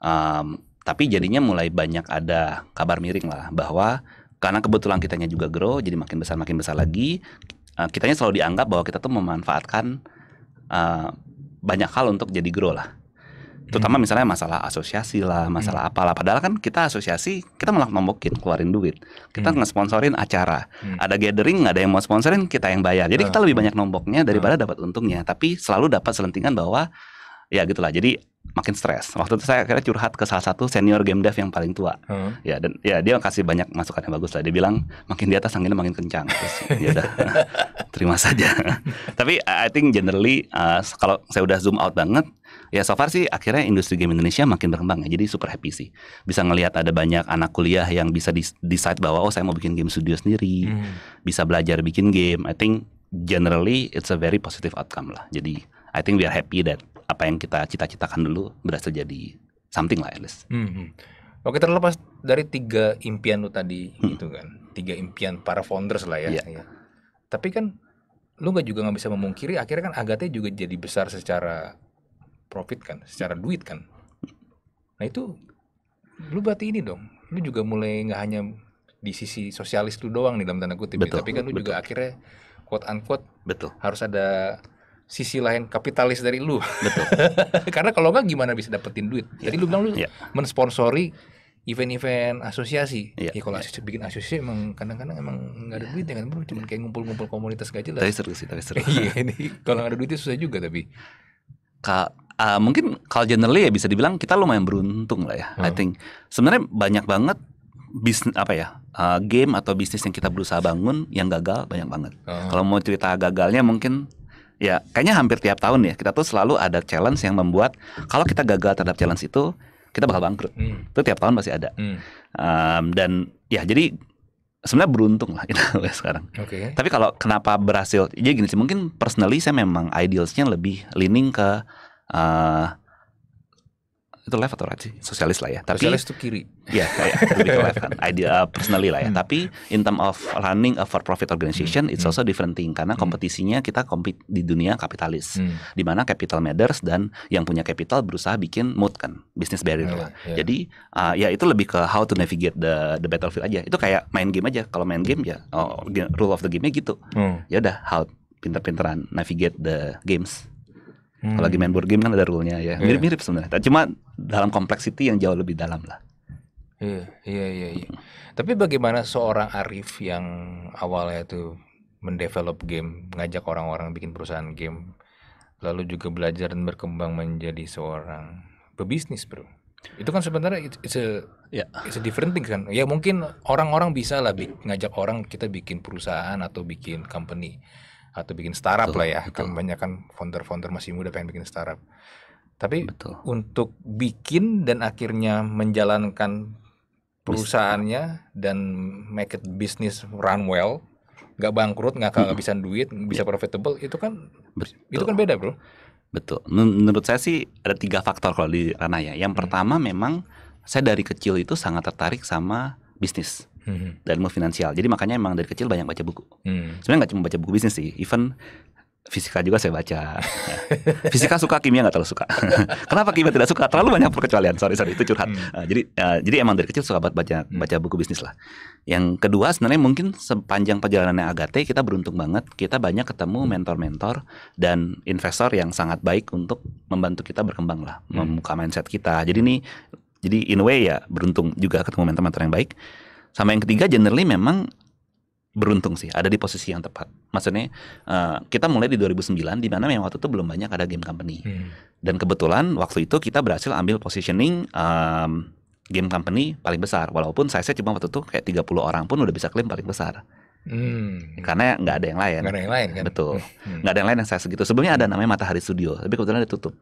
Um, tapi jadinya mulai banyak ada kabar miring lah bahwa karena kebetulan kitanya juga grow, jadi makin besar makin besar lagi. Uh, kitanya selalu dianggap bahwa kita tuh memanfaatkan uh, banyak hal untuk jadi grow lah terutama hmm. misalnya masalah asosiasi lah masalah hmm. apalah padahal kan kita asosiasi kita malah nombokin keluarin duit kita hmm. ngesponsorin acara hmm. ada gathering nggak ada yang mau sponsorin kita yang bayar jadi uh. kita hmm. lebih banyak nomboknya daripada uh. dapat untungnya tapi selalu dapat selentingan bahwa ya gitulah jadi makin stres. Waktu itu saya akhirnya curhat ke salah satu senior game dev yang paling tua. Hmm. Ya dan ya dia kasih banyak masukan yang bagus lah. Dia bilang makin di atas anginnya makin kencang. Terus ya udah *laughs* terima saja. *laughs* Tapi I think generally uh, kalau saya udah zoom out banget ya so far sih akhirnya industri game Indonesia makin berkembang ya jadi super happy sih bisa ngelihat ada banyak anak kuliah yang bisa decide bahwa oh saya mau bikin game studio sendiri hmm. bisa belajar bikin game I think generally it's a very positive outcome lah jadi I think we are happy that apa yang kita cita-citakan dulu berhasil jadi something lah at least hmm. hmm. Oke terlepas dari tiga impian lu tadi hmm. gitu kan, tiga impian para founders lah ya. Yeah. ya. Iya. Tapi kan lu nggak juga nggak bisa memungkiri akhirnya kan Agate juga jadi besar secara profit kan secara duit kan nah itu lu berarti ini dong lu juga mulai nggak hanya di sisi sosialis lu doang nih dalam tanda kutip ya, betul, tapi kan lu betul. juga akhirnya quote unquote betul harus ada sisi lain kapitalis dari lu betul *laughs* karena kalau nggak gimana bisa dapetin duit Ya. jadi lu bilang lu ya. mensponsori event-event asosiasi. Iya. Ya kalau iya. asosiasi, bikin asosiasi emang kadang-kadang emang nggak ada duit ya kan bro, cuma kayak ngumpul-ngumpul komunitas gak jelas. Tapi seru sih, tapi seru. *laughs* Iya ini kalau ada duitnya susah juga tapi. Kak uh, mungkin kalau generally ya bisa dibilang kita lumayan beruntung lah ya. Hmm. I think sebenarnya banyak banget bisnis apa ya uh, game atau bisnis yang kita berusaha bangun yang gagal banyak banget. Hmm. Kalau mau cerita gagalnya mungkin ya kayaknya hampir tiap tahun ya kita tuh selalu ada challenge yang membuat kalau kita gagal terhadap challenge itu kita bakal bangkrut. Hmm. Itu tiap tahun pasti ada. Hmm. Um, dan ya jadi sebenarnya beruntung lah *laughs* kita sekarang. Okay. Tapi kalau kenapa berhasil? Jadi ya gini sih mungkin personally saya memang idealsnya lebih leaning ke uh, itu left atau right sih sosialis lah ya tapi sosialis itu kiri ya kayak *laughs* lebih ke left kan idea uh, personally lah ya hmm. tapi in term of running a for profit organization hmm. it's also different thing karena hmm. kompetisinya kita kompet di dunia kapitalis hmm. di mana capital matters dan yang punya capital berusaha bikin mood kan business barrier lah iya, yeah. jadi uh, ya itu lebih ke how to navigate the the battlefield aja itu kayak main game aja kalau main game ya oh, rule of the game-nya gitu hmm. ya udah how pinter-pinteran navigate the games Hmm. Kalau lagi main board game kan ada rule-nya ya. Iya. Mirip-mirip sebenarnya. Cuma dalam complexity yang jauh lebih dalam lah. Iya, iya, iya. iya. Hmm. Tapi bagaimana seorang Arif yang awalnya itu mendevelop game, ngajak orang-orang bikin perusahaan game, lalu juga belajar dan berkembang menjadi seorang pebisnis, bro? Itu kan sebenarnya it's a, yeah. it's a different thing kan. Ya mungkin orang-orang bisa lah ngajak orang kita bikin perusahaan atau bikin company atau bikin startup betul, lah ya. Kan betul. Kan banyak founder-founder masih muda pengen bikin startup. Tapi betul. untuk bikin dan akhirnya menjalankan perusahaannya dan make it business run well, nggak bangkrut, nggak kehabisan duit, iya. bisa profitable, itu kan betul. itu kan beda, Bro. Betul. Menurut saya sih ada tiga faktor kalau di ranah ya. Yang hmm. pertama memang saya dari kecil itu sangat tertarik sama bisnis hmm. dan ilmu finansial. Jadi makanya emang dari kecil banyak baca buku. Hmm. Sebenarnya nggak cuma baca buku bisnis sih, even fisika juga saya baca. *laughs* fisika suka, kimia nggak terlalu suka. *laughs* Kenapa kimia tidak suka? Terlalu banyak perkecualian. Sorry sorry itu curhat. Hmm. Uh, jadi uh, jadi emang dari kecil suka baca hmm. baca buku bisnis lah. Yang kedua sebenarnya mungkin sepanjang perjalanannya Agate kita beruntung banget kita banyak ketemu hmm. mentor-mentor dan investor yang sangat baik untuk membantu kita berkembang lah, hmm. membuka mindset kita. Jadi ini jadi in a way ya beruntung juga ketemu mentor-mentor yang baik. Sama yang ketiga generally memang beruntung sih ada di posisi yang tepat. Maksudnya uh, kita mulai di 2009 di mana memang waktu itu belum banyak ada game company. Hmm. Dan kebetulan waktu itu kita berhasil ambil positioning um, game company paling besar walaupun saya cuma waktu itu kayak 30 orang pun udah bisa klaim paling besar. Hmm. Karena nggak ada yang lain. Nggak ada yang lain kan? Betul. Hmm. Nggak hmm. ada yang lain yang saya segitu. Sebelumnya ada namanya Matahari Studio, tapi kebetulan ditutup.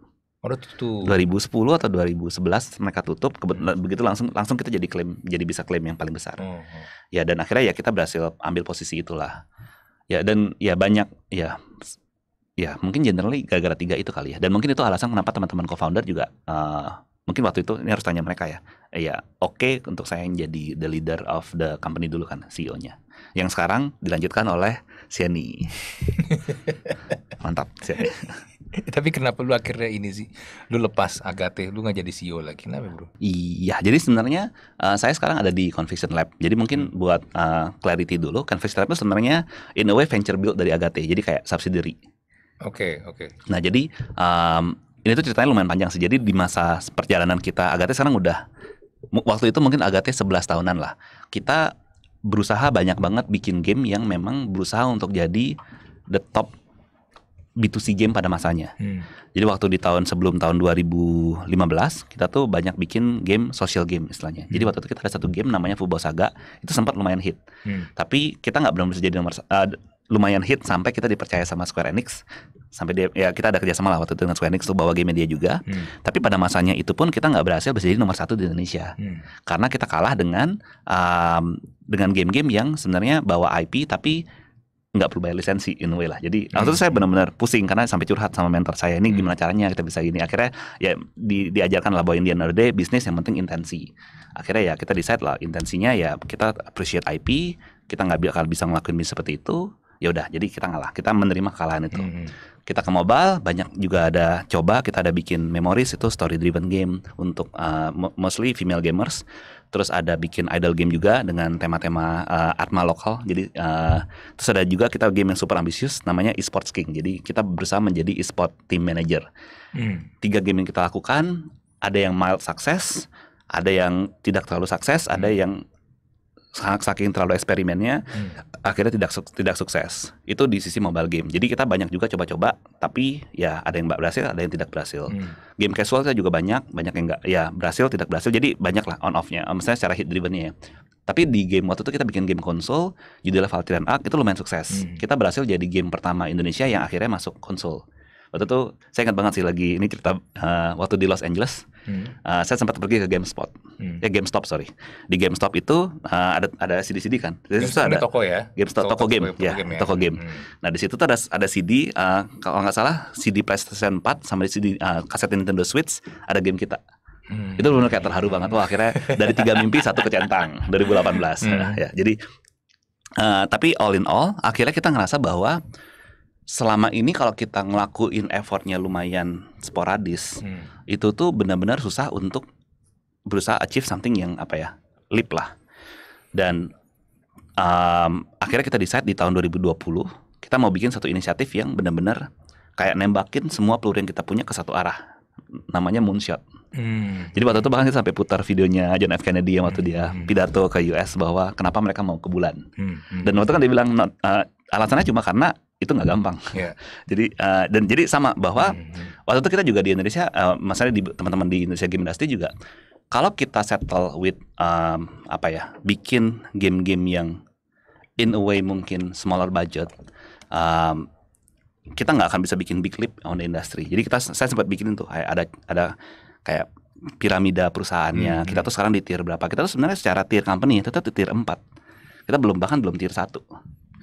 Oh, tutup. 2010 atau 2011 mereka tutup. Kebetulan hmm. begitu langsung langsung kita jadi klaim jadi bisa klaim yang paling besar. Hmm, hmm. Ya dan akhirnya ya kita berhasil ambil posisi itulah. Ya dan ya banyak ya ya mungkin generally gara-gara tiga itu kali ya. Dan mungkin itu alasan kenapa teman-teman co-founder juga uh, mungkin waktu itu ini harus tanya mereka ya. Ya oke okay untuk saya yang jadi the leader of the company dulu kan CEO-nya. Yang sekarang dilanjutkan oleh Siani. *laughs* Mantap. Siani. *laughs* Tapi kenapa lu akhirnya ini sih? Lu lepas Agate, lu nggak jadi CEO lagi, kenapa bro? Iya, jadi sebenarnya uh, saya sekarang ada di Conviction Lab. Jadi mungkin hmm. buat uh, clarity dulu, Conviction Lab itu sebenarnya in a way venture build dari Agate. Jadi kayak subsidiary. Oke, okay, oke. Okay. Nah, jadi um, ini tuh ceritanya lumayan panjang sih. Jadi di masa perjalanan kita Agate sekarang udah waktu itu mungkin Agate 11 tahunan lah. Kita berusaha banyak banget bikin game yang memang berusaha untuk jadi the top B2C game pada masanya. Hmm. Jadi waktu di tahun sebelum tahun 2015 kita tuh banyak bikin game social game istilahnya. Hmm. Jadi waktu itu kita ada satu game namanya Football Saga itu sempat lumayan hit. Hmm. Tapi kita nggak belum bisa jadi nomor uh, lumayan hit sampai kita dipercaya sama Square Enix sampai dia ya kita ada kerjasama lah waktu itu dengan Square Enix tuh bawa game dia juga. Hmm. Tapi pada masanya itu pun kita nggak berhasil bisa jadi nomor satu di Indonesia hmm. karena kita kalah dengan um, dengan game-game yang sebenarnya bawa IP tapi nggak perlu bayar lisensi in way lah jadi hmm. waktu itu saya benar-benar pusing karena sampai curhat sama mentor saya ini hmm. gimana caranya kita bisa gini akhirnya ya di, diajarkan lah bahwa Indian day bisnis yang penting intensi akhirnya ya kita decide lah intensinya ya kita appreciate IP kita nggak akan bisa ngelakuin bisnis seperti itu ya udah jadi kita ngalah kita menerima kekalahan itu hmm. kita ke mobile banyak juga ada coba kita ada bikin memories itu story driven game untuk uh, mostly female gamers terus ada bikin idol game juga dengan tema-tema uh, eh, atma lokal jadi uh, terus ada juga kita game yang super ambisius namanya esports king jadi kita berusaha menjadi esport team manager hmm. tiga game yang kita lakukan ada yang mild success ada yang tidak terlalu sukses ada hmm. yang saking terlalu eksperimennya hmm. akhirnya tidak tidak sukses. Itu di sisi mobile game. Jadi kita banyak juga coba-coba tapi ya ada yang berhasil, ada yang tidak berhasil. Hmm. Game casual saya juga banyak, banyak yang enggak ya berhasil, tidak berhasil. Jadi banyak lah on offnya um, Misalnya secara hit drivennya ya. Tapi di game waktu itu kita bikin game konsol judulnya Valtiran Arc itu lumayan sukses. Hmm. Kita berhasil jadi game pertama Indonesia yang akhirnya masuk konsol. Waktu itu saya ingat banget sih lagi ini cerita uh, waktu di Los Angeles hmm. uh, saya sempat pergi ke GameSpot. Hmm. Ya GameStop sorry. Di GameStop itu uh, ada ada CD-CD kan. Jadi itu ada toko ya. GameStop toko, toko, game, ya, game ya, toko game. Hmm. Nah, di situ tuh ada ada CD uh, ah, kalau nggak salah CD PlayStation 4 sama di CD uh, kaset Nintendo Switch ada game kita. Hmm. Itu benar kayak terharu banget. Wah, akhirnya dari tiga mimpi satu kecentang 2018. Hmm. Ya, jadi uh, tapi all in all akhirnya kita ngerasa bahwa selama ini kalau kita ngelakuin effortnya lumayan sporadis, hmm. itu tuh benar-benar susah untuk berusaha achieve something yang apa ya, lip lah. Dan um, akhirnya kita decide di tahun 2020 kita mau bikin satu inisiatif yang benar-benar kayak nembakin semua peluru yang kita punya ke satu arah, namanya moonshot. Hmm. Jadi waktu itu bahkan kita sampai putar videonya John F Kennedy yang waktu hmm. dia pidato ke US bahwa kenapa mereka mau ke bulan. Hmm. Hmm. Dan waktu kan dia bilang uh, alasannya cuma karena itu nggak gampang. Yeah. *laughs* jadi uh, dan jadi sama bahwa mm-hmm. waktu itu kita juga di Indonesia, uh, eh, misalnya di teman-teman di Indonesia game industry juga, kalau kita settle with um, apa ya, bikin game-game yang in a way mungkin smaller budget, um, kita nggak akan bisa bikin big leap on the industry. Jadi kita saya sempat bikin itu ada ada kayak piramida perusahaannya. Mm-hmm. Kita tuh sekarang di tier berapa? Kita tuh sebenarnya secara tier company tetap di tier 4. Kita belum bahkan belum tier satu.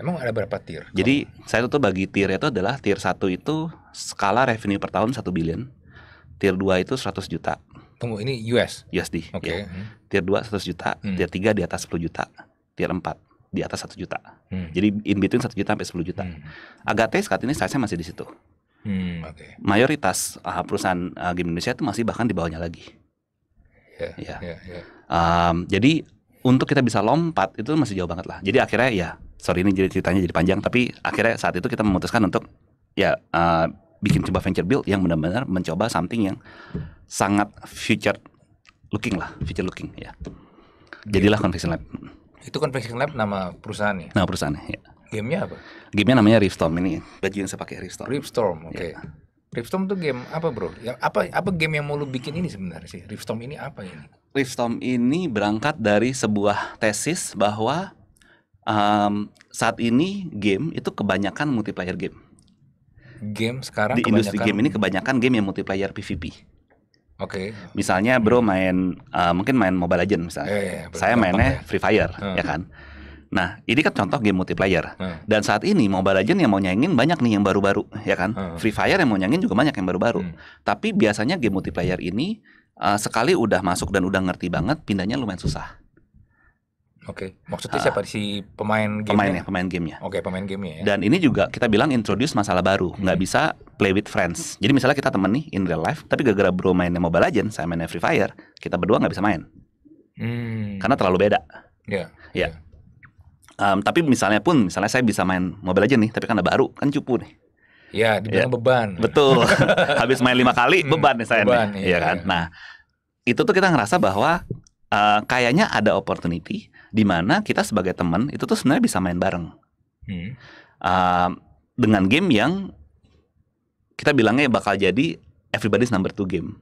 Emang ada berapa tier? Jadi oh. saya tuh bagi tier itu adalah tier 1 itu skala revenue per tahun 1 billion. Tier 2 itu 100 juta. Tunggu ini US. USD. Ya. Oke. Okay. Ya. Hmm. Tier 2 100 juta, hmm. tier 3 di atas 10 juta, tier 4 di atas 1 juta. Hmm. Jadi in between 1 juta sampai 10 juta. Hmm. Agate saat ini size-nya masih di situ. Hmm, okay. Mayoritas uh, perusahaan uh, game Indonesia itu masih bahkan di bawahnya lagi. Yeah, Yeah. Yeah, yeah. Um, jadi untuk kita bisa lompat itu masih jauh banget lah. Jadi akhirnya ya sorry ini jadi ceritanya jadi panjang tapi akhirnya saat itu kita memutuskan untuk ya uh, bikin coba venture build yang benar-benar mencoba something yang sangat future looking lah future looking ya jadilah iya. convection lab itu convection lab nama perusahaan perusahaannya nama perusahaannya ya gamenya apa gamenya namanya Storm ini baju yang saya pakai Rift Storm ya. oke okay. ya. tuh game apa bro? Ya, apa apa game yang mau lu bikin ini sebenarnya sih? riftom ini apa ini? riftom ini berangkat dari sebuah tesis bahwa um, saat ini game itu kebanyakan multiplayer game. Game sekarang di industri game ini kebanyakan game yang multiplayer PVP. Oke. Okay. Misalnya bro main uh, mungkin main Mobile legend misalnya. Yeah, iya, iya, iya. yeah, Saya mainnya ya. Free Fire hmm. ya kan. Nah, ini kan contoh game multiplayer. Hmm. Dan saat ini Mobile legend yang mau nyaingin banyak nih yang baru-baru, ya kan? Hmm. Free Fire yang mau nyaingin juga banyak yang baru-baru. Hmm. Tapi biasanya game multiplayer ini uh, sekali udah masuk dan udah ngerti banget, pindahnya lumayan susah. Oke, okay. maksudnya uh, siapa si pemain game pemain ya, pemain gamenya. Oke, okay, pemain gamenya. Ya. Dan ini juga kita bilang introduce masalah baru, hmm. nggak bisa play with friends. Jadi misalnya kita temen nih in real life, tapi gara-gara bro mainnya Mobile Legends, saya main Free Fire, kita berdua nggak bisa main, hmm. karena terlalu beda. Iya. Yeah. Yeah. Ya. yeah. Um, tapi misalnya pun, misalnya saya bisa main Mobile Legends nih, tapi karena baru kan cupu nih. Ya, dibilang yeah. beban. Betul. *laughs* Habis main lima kali hmm, beban nih saya beban, nih. Iya, ya kan. Iya. Nah, itu tuh kita ngerasa bahwa uh, kayaknya ada opportunity di mana kita sebagai teman itu tuh sebenarnya bisa main bareng hmm. uh, dengan game yang kita bilangnya bakal jadi everybody's number two game.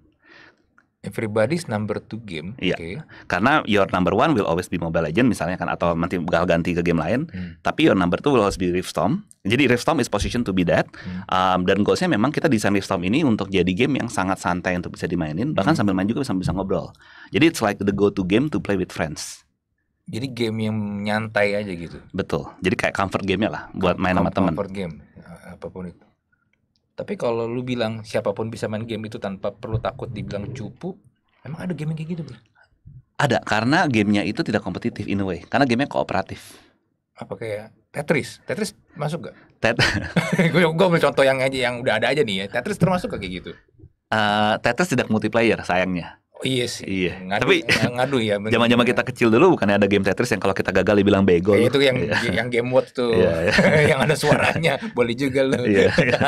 Everybody's number two game. Iya. Okay. Karena your number one will always be Mobile Legend misalnya kan atau nanti bakal ganti ke game lain. Hmm. Tapi your number two will always be Rift Storm. Jadi Rift Storm is positioned to be that. Hmm. Um, dan goalsnya memang kita desain Rift Storm ini untuk jadi game yang sangat santai untuk bisa dimainin. Bahkan hmm. sambil main juga bisa bisa ngobrol. Jadi it's like the go to game to play with friends jadi game yang nyantai aja gitu. Betul. Jadi kayak comfort game lah buat main sama teman. Comfort game apapun itu. Tapi kalau lu bilang siapapun bisa main game itu tanpa perlu takut dibilang cupu, emang ada game yang kayak gitu, Bro? Ada, karena gamenya itu tidak kompetitif in a way. Karena gamenya kooperatif. Apa kayak Tetris? Tetris masuk gak? Tet gue *laughs* gue ambil contoh yang aja yang udah ada aja nih ya. Tetris termasuk gak kayak gitu? Uh, Tetris tidak multiplayer sayangnya. Oh, iya sih. Iya. Ngadu, Tapi *laughs* ngadu ya. Zaman-zaman kita kecil dulu bukannya ada game Tetris yang kalau kita gagal dibilang bego. Ya, itu yang iya. *laughs* yang game mode tuh. Iya, iya. *laughs* yang ada suaranya. Boleh juga loh. Iya. iya.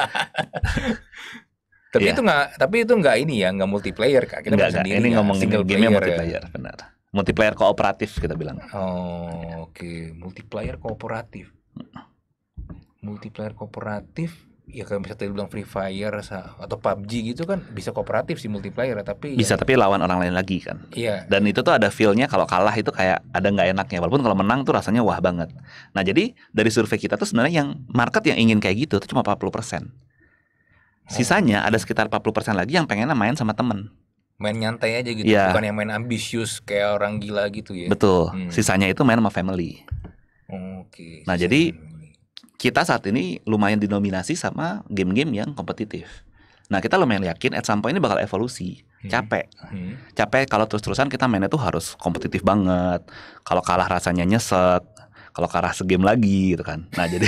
tapi, iya. itu gak, tapi itu nggak ini ya, nggak multiplayer kak. Kita enggak, sendiri. Ini ya, ngomong single game yang multiplayer, ya. benar. Multiplayer kooperatif kita bilang. Oh, oke. Okay. Multiplayer kooperatif. Hmm. Multiplayer kooperatif ya kalau misalnya tadi bilang Free Fire atau PUBG gitu kan bisa kooperatif sih multiplayer tapi ya bisa ya, tapi lawan orang lain lagi kan iya dan itu tuh ada feelnya kalau kalah itu kayak ada nggak enaknya walaupun kalau menang tuh rasanya wah banget nah jadi dari survei kita tuh sebenarnya yang market yang ingin kayak gitu tuh cuma 40 persen oh. sisanya ada sekitar 40 persen lagi yang pengen main sama temen main nyantai aja gitu ya. bukan yang main ambisius kayak orang gila gitu ya betul hmm. sisanya itu main sama family Oke. Okay, nah jadi kita saat ini lumayan dinominasi sama game-game yang kompetitif. Nah kita lumayan yakin at some point ini bakal evolusi. Hmm. Capek, hmm. capek kalau terus-terusan kita mainnya tuh harus kompetitif banget. Kalau kalah rasanya nyeset, kalau kalah segame lagi gitu kan. Nah jadi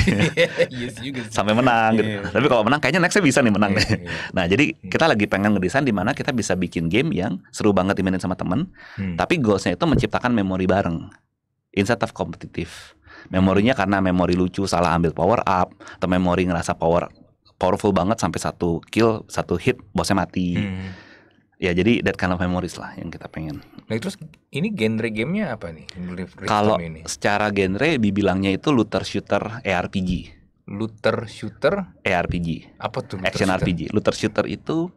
yes, *laughs* iya *laughs* sampai menang gitu. Iya. Tapi kalau menang kayaknya next bisa nih menang yeah, iya, Nah jadi hmm. kita lagi pengen ngedesain di mana kita bisa bikin game yang seru banget dimainin sama temen. Hmm. Tapi goalsnya itu menciptakan memori bareng instead of kompetitif memorinya karena memori lucu salah ambil power up atau memori ngerasa power powerful banget sampai satu kill satu hit bosnya mati hmm. ya jadi that kind of memories lah yang kita pengen nah terus ini genre gamenya apa nih kalau secara genre dibilangnya itu looter shooter ARPG looter shooter ARPG apa tuh action shooter? RPG looter shooter itu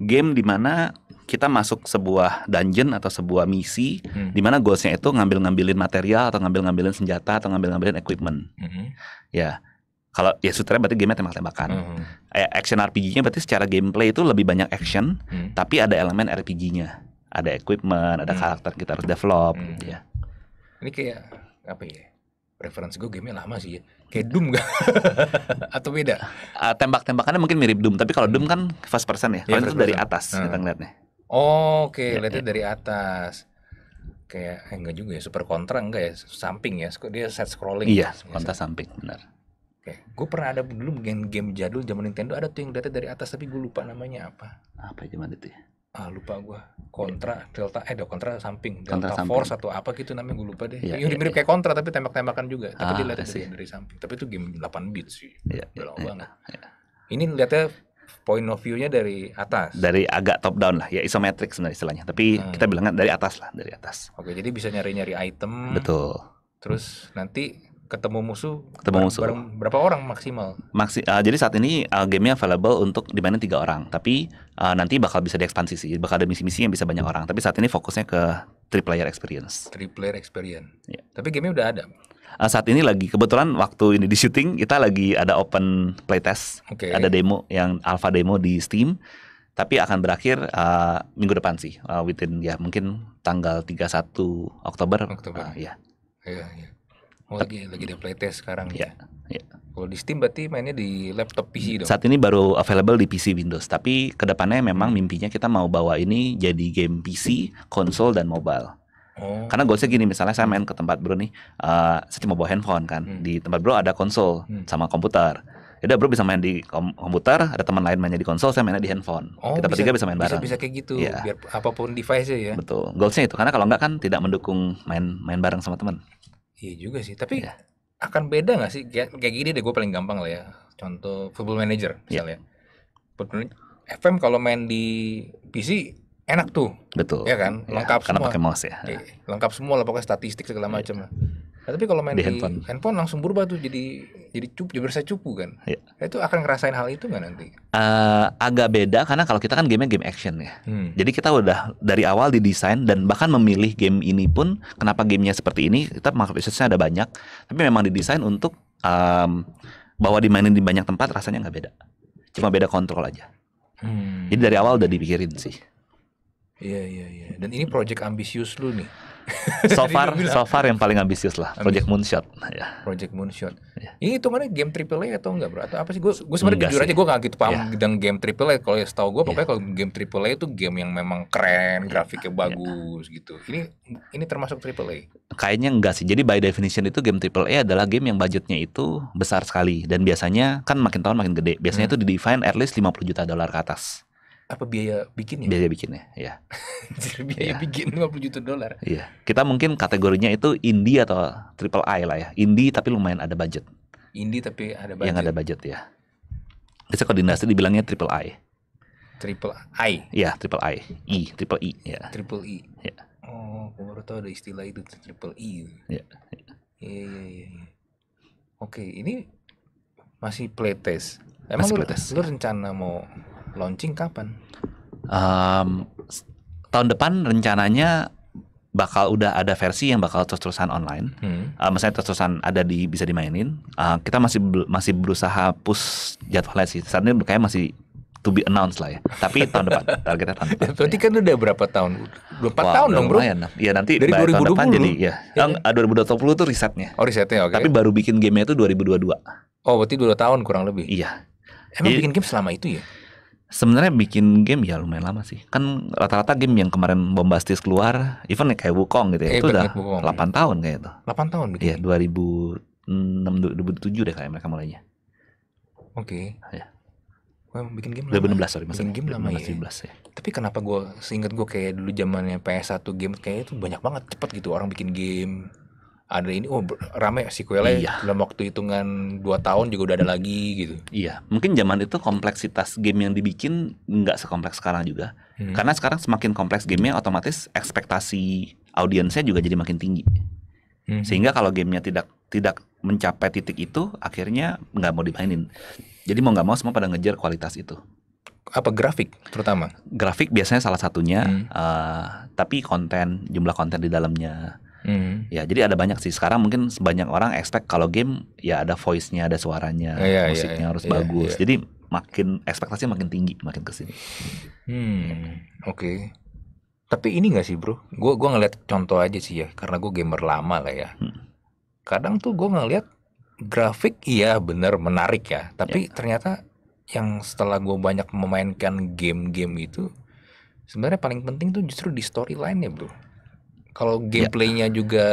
game dimana kita masuk sebuah dungeon atau sebuah misi hmm. di mana goalsnya itu ngambil-ngambilin material atau ngambil-ngambilin senjata atau ngambil-ngambilin equipment. Hmm. Ya. Kalau ya sutra berarti game tembak-tembakan. Hmm. Eh, action RPG-nya berarti secara gameplay itu lebih banyak action, hmm. tapi ada elemen RPG-nya. Ada equipment, ada hmm. karakter kita harus develop hmm. Gitu ya. Ini kayak apa ya? Referensi gue game-nya lama sih ya kayak Doom gak? *laughs* atau beda? Uh, tembak-tembakannya mungkin mirip Doom, tapi kalau hmm. Doom kan first person ya. Kalau iya, yeah, itu dari atas uh. kita ngeliatnya. Oh, oke, okay. lihatnya ya. dari atas. Kayak eh, enggak juga ya, super kontra enggak ya, samping ya. Dia set scrolling. Iya, ya? kontra samping, benar. Oke, okay. gue pernah ada dulu game game jadul zaman Nintendo ada tuh yang data dari atas tapi gue lupa namanya apa. Apa zaman itu ya? Ah, lupa gue. Kontra, delta, eh, do, kontra samping, delta kontra samping. force atau apa gitu namanya gue lupa deh. Ya, yang ya, mirip ya. kayak kontra tapi tembak-tembakan juga, tapi ah, dilihat dari, dari samping. Tapi itu game 8 bit sih, Iya, ya, banget. Ya, ya. Ini lihatnya point of view-nya dari atas. Dari agak top down lah, ya isometrik sebenarnya istilahnya. Tapi hmm. kita bilangnya dari atas lah, dari atas. Oke, jadi bisa nyari-nyari item. Betul. Terus nanti ketemu musuh. Ketemu bareng, musuh. Bareng berapa orang maksimal? Maksi uh, jadi saat ini uh, gamenya available untuk dimainin tiga orang. Tapi uh, nanti bakal bisa diekspansi sih. Bakal ada misi-misi yang bisa banyak orang. Tapi saat ini fokusnya ke three player experience. Three player experience. Yeah. Tapi gamenya udah ada uh, saat ini lagi kebetulan waktu ini di syuting kita lagi ada open playtest, okay. ada demo yang alpha demo di Steam, tapi akan berakhir uh, minggu depan sih, uh, within ya mungkin tanggal 31 Oktober. Oktober. Uh, ya. Iya, iya. Oh, lagi lagi di playtest sekarang iya, ya. ya. Kalau di Steam berarti mainnya di laptop PC dong. Saat ini baru available di PC Windows, tapi kedepannya memang hmm. mimpinya kita mau bawa ini jadi game PC, konsol dan mobile. Oh. Karena gue gini, misalnya saya main ke tempat bro nih, uh, saya cuma bawa handphone kan. Hmm. Di tempat bro ada konsol hmm. sama komputer. Yaudah bro bisa main di komputer, ada teman lain mainnya di konsol, saya mainnya di handphone. Oh, Kita bertiga bisa, main bareng. Bisa, bisa kayak gitu, ya. biar apapun device ya. Betul, goalsnya itu. Karena kalau nggak kan tidak mendukung main main bareng sama teman. Iya juga sih, tapi ya. akan beda nggak sih? Kayak, kayak gini deh gue paling gampang lah ya. Contoh Football Manager misalnya. Ya. FM kalau main di PC enak tuh. Betul. Ya kan? Iya, lengkap ya, karena semua. pakai mouse ya. ya. Lengkap semua lah pokoknya statistik segala iya. macam. Ya. Nah, tapi kalau main di, di handphone. handphone langsung berubah tuh jadi jadi cupu, jadi berasa cupu kan. Ya. Nah, itu akan ngerasain hal itu nggak nanti? Uh, agak beda karena kalau kita kan game game action ya. Hmm. Jadi kita udah dari awal didesain dan bahkan memilih game ini pun kenapa gamenya seperti ini kita market researchnya ada banyak tapi memang didesain untuk um, bahwa dimainin di banyak tempat rasanya nggak beda. Cuma beda kontrol aja. Hmm. Jadi dari awal udah dipikirin sih. Iya iya iya. Dan ini project ambisius lu nih. *laughs* So far, so far yang paling ambisius lah, Project Moonshot. Nah, ya. Project Moonshot. Ya. Ini mana game triple A atau enggak bro? Atau apa sih? Gue gue sebenarnya jujur aja gue nggak gitu paham ya. tentang game triple A. Kalau ya setahu gue, iya. pokoknya ya. kalau game triple A itu game yang memang keren, iya, grafiknya ya. bagus ya. gitu. Ini ini termasuk triple A? Kayaknya enggak sih. Jadi by definition itu game triple A adalah game yang budgetnya itu besar sekali dan biasanya kan makin tahun makin gede. Biasanya hmm. itu di define at least 50 juta dolar ke atas apa biaya bikinnya? Biaya bikinnya, ya. *laughs* biaya ya. bikin 50 juta dolar. Iya. Kita mungkin kategorinya itu indie atau triple I lah ya. Indie tapi lumayan ada budget. Indie tapi ada budget. Yang ada budget ya. Biasanya kalau di industri dibilangnya triple I. Triple I. Iya, triple I. I, triple I, ya. Triple I. Ya. Oh, aku baru tahu ada istilah itu triple I. Iya. Iya, iya, iya. Ya. Oke, ini masih playtest. Emang masih lu, playtest, lu iya. rencana mau Launching kapan? Um, tahun depan rencananya bakal udah ada versi yang bakal terus-terusan online. Hmm. Uh, eh, misalnya terus-terusan ada di bisa dimainin. Uh, kita masih masih berusaha push jadwalnya sih. Saat ini kayak masih to be announced lah ya. Tapi tahun depan *laughs* targetnya tahun depan. Berarti ya. kan udah berapa tahun? 24 Wah, tahun dong, Bro. Iya, nanti dari 2020 tahun depan jadi ya. ya. dua 2020 tuh risetnya. Oh, risetnya oke. Okay. Tapi baru bikin game-nya itu 2022. Oh, berarti dua tahun kurang lebih. Iya. Emang jadi, bikin game selama itu ya? sebenarnya bikin game ya lumayan lama sih. Kan rata-rata game yang kemarin bombastis keluar, even ya kayak Wukong gitu ya, eh, itu udah Wukong, 8 iya. tahun kayak itu. 8 tahun bikin. Iya, 2006 2007 deh kayak mereka mulainya. Oke. Okay. Ya. Gue bikin game 2016 lama. Ya. sorry, bikin game 2016, lama 2016, ya. ya. Tapi kenapa gue seingat gue kayak dulu zamannya PS1 game kayak itu banyak banget cepet gitu orang bikin game ada ini oh rame sequelnya iya. dalam waktu hitungan dua tahun juga udah ada lagi gitu. Iya, mungkin zaman itu kompleksitas game yang dibikin nggak sekompleks sekarang juga. Hmm. Karena sekarang semakin kompleks gamenya otomatis ekspektasi audiensnya juga jadi makin tinggi. Hmm. Sehingga kalau gamenya tidak tidak mencapai titik itu akhirnya nggak mau dimainin. Jadi mau nggak mau semua pada ngejar kualitas itu apa grafik terutama? Grafik biasanya salah satunya, hmm. uh, tapi konten jumlah konten di dalamnya Mm. Ya, jadi ada banyak sih. Sekarang mungkin sebanyak orang expect kalau game ya ada voice-nya, ada suaranya, yeah, iya, musiknya yeah, harus yeah, iya, bagus. Iya. Jadi makin ekspektasinya makin tinggi makin kesini. Hmm, oke. Okay. Tapi ini gak sih bro? Gue gua ngeliat contoh aja sih ya, karena gue gamer lama lah ya. Hmm. Kadang tuh gue ngeliat grafik iya bener menarik ya, tapi yeah. ternyata yang setelah gue banyak memainkan game-game itu, sebenarnya paling penting tuh justru di storyline ya bro kalau ya. gameplaynya ya. juga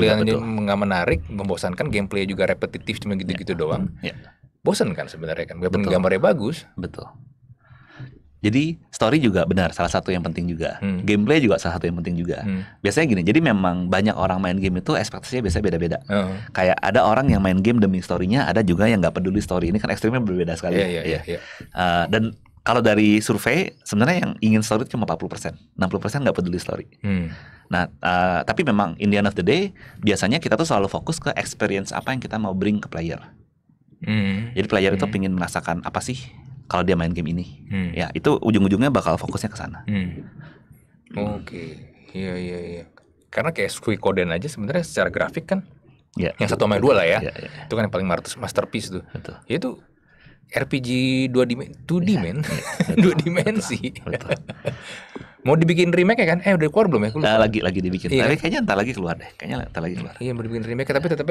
yang nggak menarik, membosankan, gameplay juga repetitif cuma gitu-gitu ya. doang. Ya. Bosan kan sebenarnya kan, walaupun gambarnya bagus. Betul. Jadi story juga benar salah satu yang penting juga. Hmm. Gameplay juga salah satu yang penting juga. Hmm. Biasanya gini, jadi memang banyak orang main game itu ekspektasinya biasanya beda-beda. Uh hmm. -huh. Kayak ada orang yang main game demi storynya, ada juga yang nggak peduli story ini kan ekstrimnya berbeda sekali. Yeah, yeah, yeah, yeah. Uh, dan kalau dari survei sebenarnya yang ingin story cuma 40%, persen, 60% persen nggak peduli story. Hmm. Nah, uh, tapi memang in the end of the day biasanya kita tuh selalu fokus ke experience apa yang kita mau bring ke player. Hmm. Jadi player hmm. itu pengen merasakan apa sih kalau dia main game ini. Hmm. Ya, itu ujung-ujungnya bakal fokusnya ke sana. Hmm. Oke. Okay. Iya, iya, iya. Karena kayak coden aja sebenarnya secara grafik kan Ya. Yang satu sama dua lah ya. Ya, ya. Itu kan yang paling masterpiece tuh. Betul. Ya itu RPG dua dimen, two iya, D iya. *laughs* dua dimensi. *laughs* Mau dibikin remake ya kan? Eh udah keluar belum ya? Keluar. Nah, lagi lagi dibikin. Iya, tapi kan? kayaknya entar lagi keluar deh. Kayaknya entar lagi keluar. Iya, mau dibikin remake tapi tetap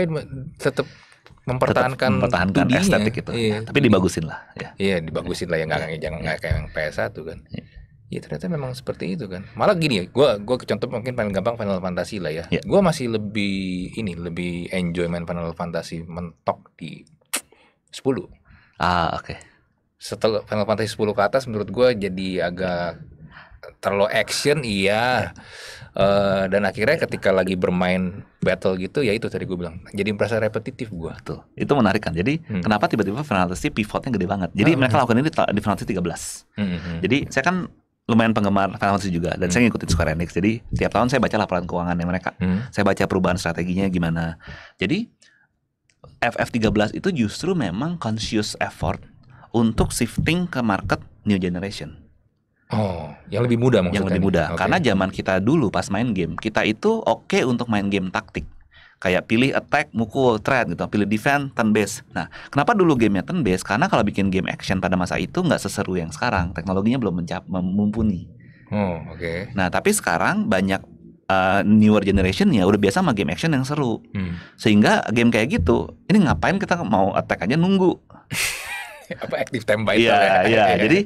tetap mempertahankan mempertahankan estetik itu. Iya. Tapi dibagusin lah ya. Iya, dibagusin lah ya enggak iya. jangan kayak yang PS1 kan. Iya. Ya ternyata memang seperti itu kan. Malah gini ya, gua gua contoh mungkin paling gampang Final Fantasy lah ya. Iya. Gua masih lebih ini lebih enjoy main Final Fantasy mentok di 10 Ah, oke. Okay. Setelah Final Fantasy 10 ke atas menurut gue jadi agak terlalu action iya. Uh, dan akhirnya ketika lagi bermain battle gitu ya itu tadi gue bilang jadi merasa repetitif gue tuh itu menarik kan jadi hmm. kenapa tiba-tiba Final Fantasy pivotnya gede banget jadi hmm. mereka lakukan ini di Final Fantasy 13 hmm. jadi saya kan lumayan penggemar Final Fantasy juga dan hmm. saya ngikutin Square Enix jadi tiap tahun saya baca laporan keuangannya mereka hmm. saya baca perubahan strateginya gimana jadi FF13 itu justru memang conscious effort untuk shifting ke market new generation. Oh, yang lebih mudah maksudnya. Yang lebih mudah, Okay. Karena zaman kita dulu pas main game, kita itu oke okay untuk main game taktik. Kayak pilih attack, mukul, threat gitu, pilih defense, turn base. Nah, kenapa dulu gamenya turn base? Karena kalau bikin game action pada masa itu nggak seseru yang sekarang. Teknologinya belum mencap mumpuni. Oh, oke. Okay. Nah, tapi sekarang banyak uh, newer generation ya udah biasa sama game action yang seru. Hmm. Sehingga game kayak gitu, ini ngapain kita mau attack aja nunggu. *laughs* Apa active time battle iya, ya. Iya, yeah. *laughs* jadi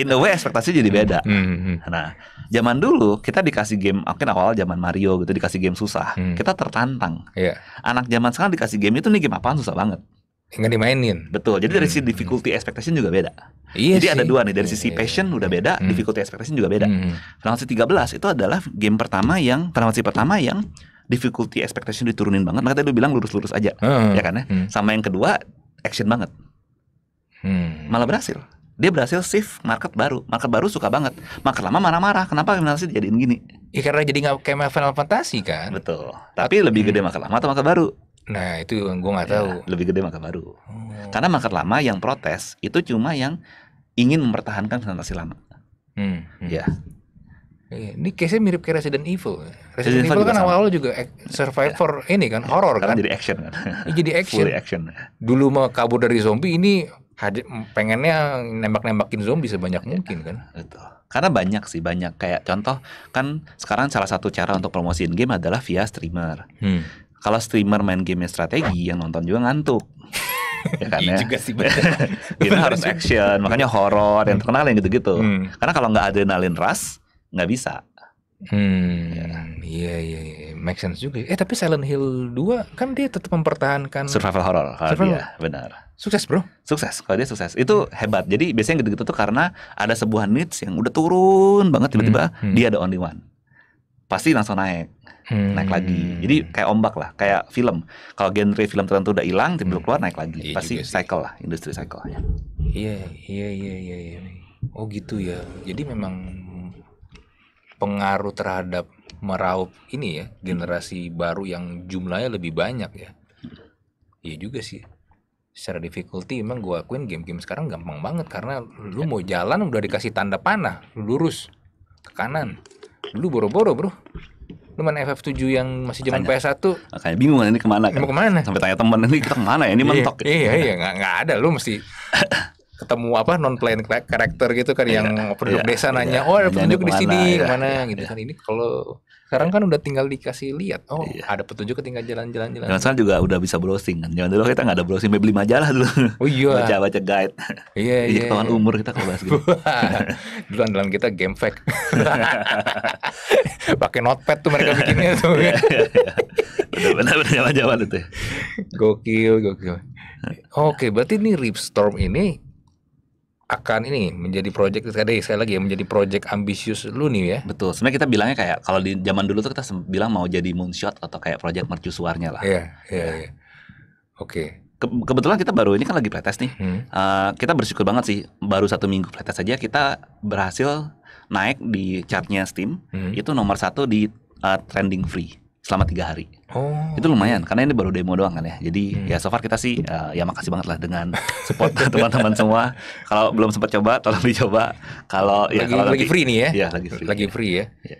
in the way ekspektasi jadi hmm. beda. Hmm, hmm. Nah, zaman dulu kita dikasih game, mungkin awal zaman Mario gitu dikasih game susah, hmm. kita tertantang. Yeah. Anak zaman sekarang dikasih game itu nih game apaan susah banget nggak dimainin. Betul. Jadi dari hmm. sisi difficulty expectation juga beda. Iya Jadi sih. ada dua nih dari iya, sisi iya, iya. passion udah beda, hmm. difficulty expectation juga beda. Hmm. Final Fantasy 13 itu adalah game pertama yang Final Fantasy pertama yang difficulty expectation diturunin banget. Makanya lu bilang lurus-lurus aja, hmm. ya kan ya. Hmm. Sama yang kedua action banget. Hmm. Malah berhasil. Dia berhasil shift market baru. Market baru suka banget. Market lama marah-marah. Kenapa Final Fantasy jadiin gini? Ya karena jadi nggak kayak Final Fantasy kan. Betul. Tapi lebih gede hmm. market lama atau market baru? Nah itu gue nggak ya, tahu. Lebih gede Mangka Baru. Oh. Karena makan Lama yang protes itu cuma yang ingin mempertahankan presentasi lama. Hmm, hmm. Ya. Ini case-nya mirip kayak Resident Evil. Resident, Resident Evil kan awal-awal juga survivor ya. ini kan horror kan. jadi action kan. Ini jadi *laughs* action. Fully action. Dulu mau kabur dari zombie ini pengennya nembak-nembakin zombie sebanyak mungkin kan. Betul. Karena banyak sih banyak kayak contoh kan sekarang salah satu cara untuk promosiin game adalah via streamer. Hmm kalau streamer main game strategi yang nonton juga ngantuk *laughs* ya kan iya ya. juga sih *laughs* Itu harus action, makanya horor yang terkenal yang gitu-gitu. Hmm. Karena kalau nggak adrenalin ras, nggak bisa. Hmm, ya kan? iya yeah. iya yeah, yeah, make sense juga. Ya. Eh tapi Silent Hill 2 kan dia tetap mempertahankan survival horror. Ah, survival. Dia, benar. Sukses, Bro. Sukses. Kalau dia sukses. Itu hmm. hebat. Jadi biasanya gitu-gitu tuh karena ada sebuah niche yang udah turun banget tiba-tiba hmm, hmm. dia ada only one. Pasti langsung naik hmm. naik lagi. Hmm. Jadi kayak ombak lah, kayak film. Kalau genre film tertentu udah hilang, tiba-tiba hmm. keluar naik lagi. Iya Pasti cycle lah, industri cycle. Ya. Iya, iya, iya, iya, iya. Oh gitu ya. Jadi memang pengaruh terhadap meraup ini ya generasi baru yang jumlahnya lebih banyak ya. Iya juga sih secara difficulty emang gue akuin game-game sekarang gampang banget karena lu mau jalan udah dikasih tanda panah lurus ke kanan dulu boro-boro bro lu main FF7 yang masih zaman PS1 kayak bingung kan ini kemana kan? mau kemana sampai tanya temen ini kita kemana ya ini iya, mentok iya iya nggak gak, gak ada lu mesti *laughs* ketemu apa non playing karakter gitu kan iya, yang iya, penduduk desa nanya oh ada penduduk di sini ya? kemana gitu kan ini kalau sekarang iya. kan udah tinggal dikasih lihat. Oh, iya. ada petunjuk tinggal jalan-jalan jalan. Jalan juga udah bisa browsing kan. Jangan dulu kita nggak ada browsing, beli majalah dulu. Oh iya. Baca-baca guide. Iya, iya. Ketahuan iya, iya. umur kita kalau bahas gitu. *laughs* dulu andalan kita game fake. *laughs* Pakai notepad tuh mereka bikinnya tuh. Iya, iya, iya. Benar-benar zaman-zaman itu. Ya. Gokil, gokil. Oke, berarti nih Ripstorm ini akan ini menjadi project tadi sekali lagi ya menjadi project ambisius lu nih ya. Betul. Sebenarnya kita bilangnya kayak kalau di zaman dulu tuh kita bilang mau jadi moonshot atau kayak project mercusuarnya lah. Iya, iya, iya, iya. Oke. Ke kebetulan kita baru ini kan lagi playtest nih. Hmm. Uh, kita bersyukur banget sih baru satu minggu playtest aja kita berhasil naik di chartnya Steam hmm. itu nomor satu di uh, trending free selama tiga hari. Oh. Itu lumayan karena ini baru demo doang kan ya. Jadi hmm. ya so far kita sih uh, ya makasih banget lah dengan support *laughs* teman-teman semua. Kalau belum sempat coba tolong dicoba. Kalau ya kalau lagi nanti, free nih ya. Iya, lagi free. Lagi free ya. ya.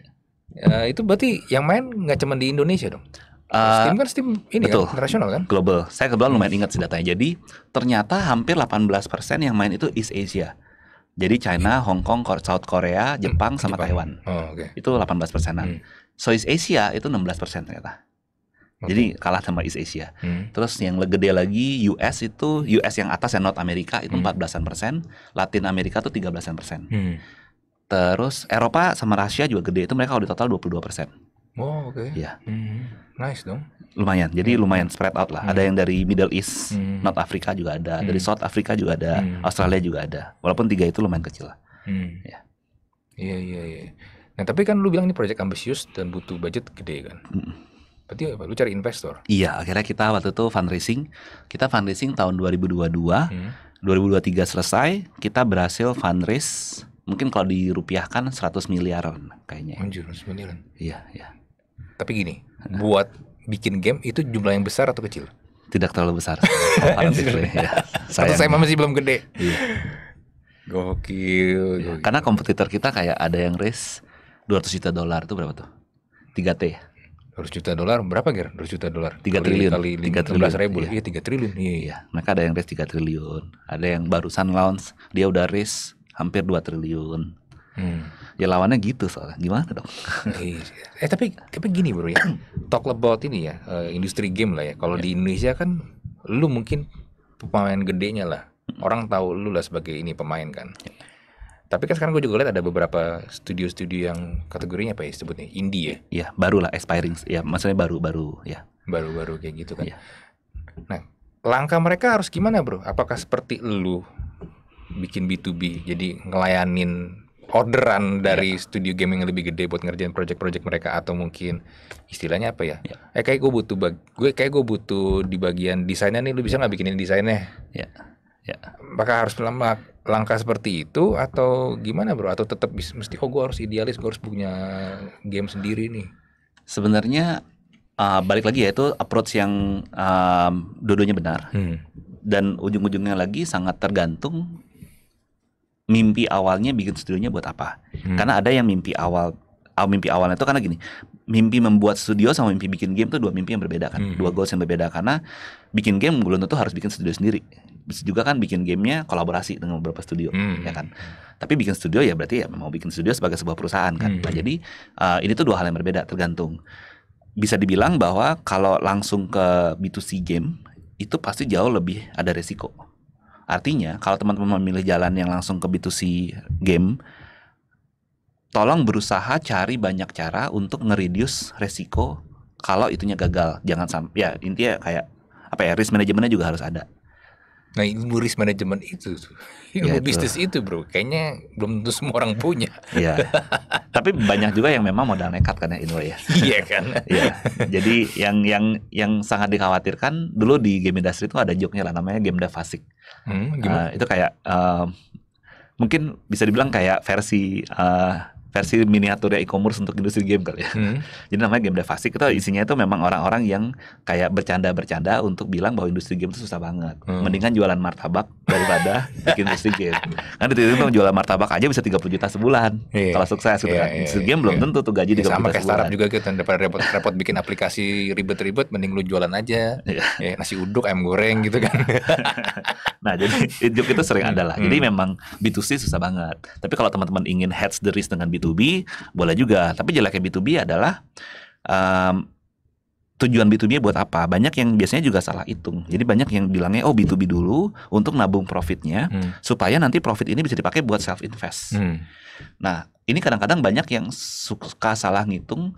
Uh, itu berarti yang main nggak cuma di Indonesia dong. Uh, Steam kan Steam ini betul, kan, internasional kan? Global. Saya kebetulan lumayan ingat sih datanya. Jadi ternyata hampir 18% yang main itu East Asia. Jadi China, hmm. Hong Kong, South Korea, hmm. Jepang sama Jepang. Taiwan. Oh, okay. Itu 18%an. persenan. Hmm. So East Asia itu 16 persen ternyata. Okay. Jadi kalah sama East Asia. Hmm. Terus yang gede lagi US itu US yang atas ya North America itu hmm. empat 14 persen, Latin Amerika itu tiga an persen. Hmm. Terus Eropa sama Rusia juga gede itu mereka kalau di total dua persen. Oh oke. Okay. Ya. Hmm. Nice dong. Lumayan. Jadi hmm. lumayan spread out lah. Hmm. Ada yang dari Middle East, hmm. North Africa juga ada, hmm. dari South Africa juga ada, hmm. Australia juga ada. Walaupun tiga itu lumayan kecil lah. Hmm. Ya. Iya iya iya. Nah tapi kan lu bilang ini project ambisius dan butuh budget gede kan. Hmm. Berarti eh, lu cari investor. Iya, akhirnya kita waktu itu fundraising. Kita fundraising tahun 2022. Hmm. 2023 selesai, kita berhasil fundraise mungkin kalau dirupiahkan 100 miliaran kayaknya. Anjir, 100 miliaran. Iya, iya. Tapi gini, buat bikin game itu jumlah yang besar atau kecil? Tidak terlalu besar. *laughs* ya. saya masih belum gede. Iya. Gokil, ya, Karena kompetitor kita kayak ada yang raise 200 juta dolar itu berapa tuh? 3T 200 juta dolar berapa kira? 200 juta dolar. 3 triliun kali 3 triliun. ribu. Iya, iya 3 triliun. Iya, iya. iya. Mereka ada yang raise 3 triliun, ada yang barusan launch dia udah raise hampir 2 triliun. Hmm. Ya lawannya gitu soalnya. Gimana dong? *laughs* Iya, iya. eh tapi tapi gini bro ya. *clears throat* Talk about ini ya, uh, industri game lah ya. Kalau ya. di Indonesia kan lu mungkin pemain gedenya lah. Orang tahu lu lah sebagai ini pemain kan. Ya. Tapi kan sekarang gue juga lihat ada beberapa studio-studio yang kategorinya apa ya sebutnya indie ya? Iya, barulah aspiring. Ya, maksudnya baru-baru ya. Baru-baru kayak gitu kan. Ya. Nah, langkah mereka harus gimana, Bro? Apakah seperti lu bikin B2B jadi ngelayanin orderan iya. dari ya. studio gaming yang lebih gede buat ngerjain project-project mereka atau mungkin istilahnya apa ya? ya. Eh kayak gue butuh bag gue kayak gue butuh di bagian desainnya nih lu bisa nggak bikinin desainnya? Ya Ya. Apakah harus lama langkah seperti itu atau gimana bro? Atau tetap mesti kok oh, gue harus idealis, gue harus punya game sendiri nih? Sebenarnya uh, balik lagi ya itu approach yang uh, ah, dodonya benar hmm. dan ujung-ujungnya lagi sangat tergantung mimpi awalnya bikin studionya buat apa? Hmm. Karena ada yang mimpi awal ah, mimpi awalnya itu karena gini mimpi membuat studio sama mimpi bikin game itu dua mimpi yang berbeda kan hmm. dua goals yang berbeda karena bikin game belum tentu harus bikin studio sendiri bisa juga kan bikin gamenya kolaborasi dengan beberapa studio hmm. ya kan tapi bikin studio ya berarti ya mau bikin studio sebagai sebuah perusahaan kan hmm. nah, jadi uh, ini tuh dua hal yang berbeda tergantung bisa dibilang bahwa kalau langsung ke B2C game itu pasti jauh lebih ada resiko artinya kalau teman-teman memilih jalan yang langsung ke B2C game tolong berusaha cari banyak cara untuk ngeridius resiko kalau itunya gagal jangan sampai ya intinya kayak apa ya risk manajemennya juga harus ada Nah ilmu risk management itu, ilmu ya, bisnis itu. bro, kayaknya belum tentu semua orang punya. *laughs* Iya. Tapi banyak juga yang memang modal nekat kan ya Inul ya. *laughs* iya kan. *laughs* Iya. Jadi yang yang yang sangat dikhawatirkan dulu di game industry itu ada joke-nya lah namanya game defasik. Hmm, Uh, itu kayak uh, mungkin bisa dibilang kayak versi uh, versi miniaturnya e-commerce untuk industri game kali ya. Hmm. *laughs* Jadi namanya game devasi itu hmm. isinya itu memang orang-orang yang kayak bercanda-bercanda untuk bilang bahwa industri game itu susah banget. Hmm. Mendingan jualan martabak daripada *laughs* bikin industri game. Kan itu itu jualan martabak aja bisa 30 juta sebulan. Yeah. Kalau sukses gitu yeah, kan. Iya, industri iya, game yeah. belum iya. tentu tuh gaji yeah, 30 sama kayak startup juga gitu kan, daripada repot-repot bikin aplikasi ribet-ribet mending lu jualan aja. Yeah. nasi uduk ayam goreng gitu kan. *laughs* nah, jadi itu sering hmm. ada lah. Jadi hmm. memang B2C susah banget. Tapi kalau teman-teman ingin hedge the risk dengan B2 B2B boleh juga. Tapi jeleknya B2B adalah um, tujuan B2B buat apa? Banyak yang biasanya juga salah hitung. Jadi banyak yang bilangnya oh B2B dulu untuk nabung profitnya hmm. supaya nanti profit ini bisa dipakai buat self invest. Hmm. Nah, ini kadang-kadang banyak yang suka salah ngitung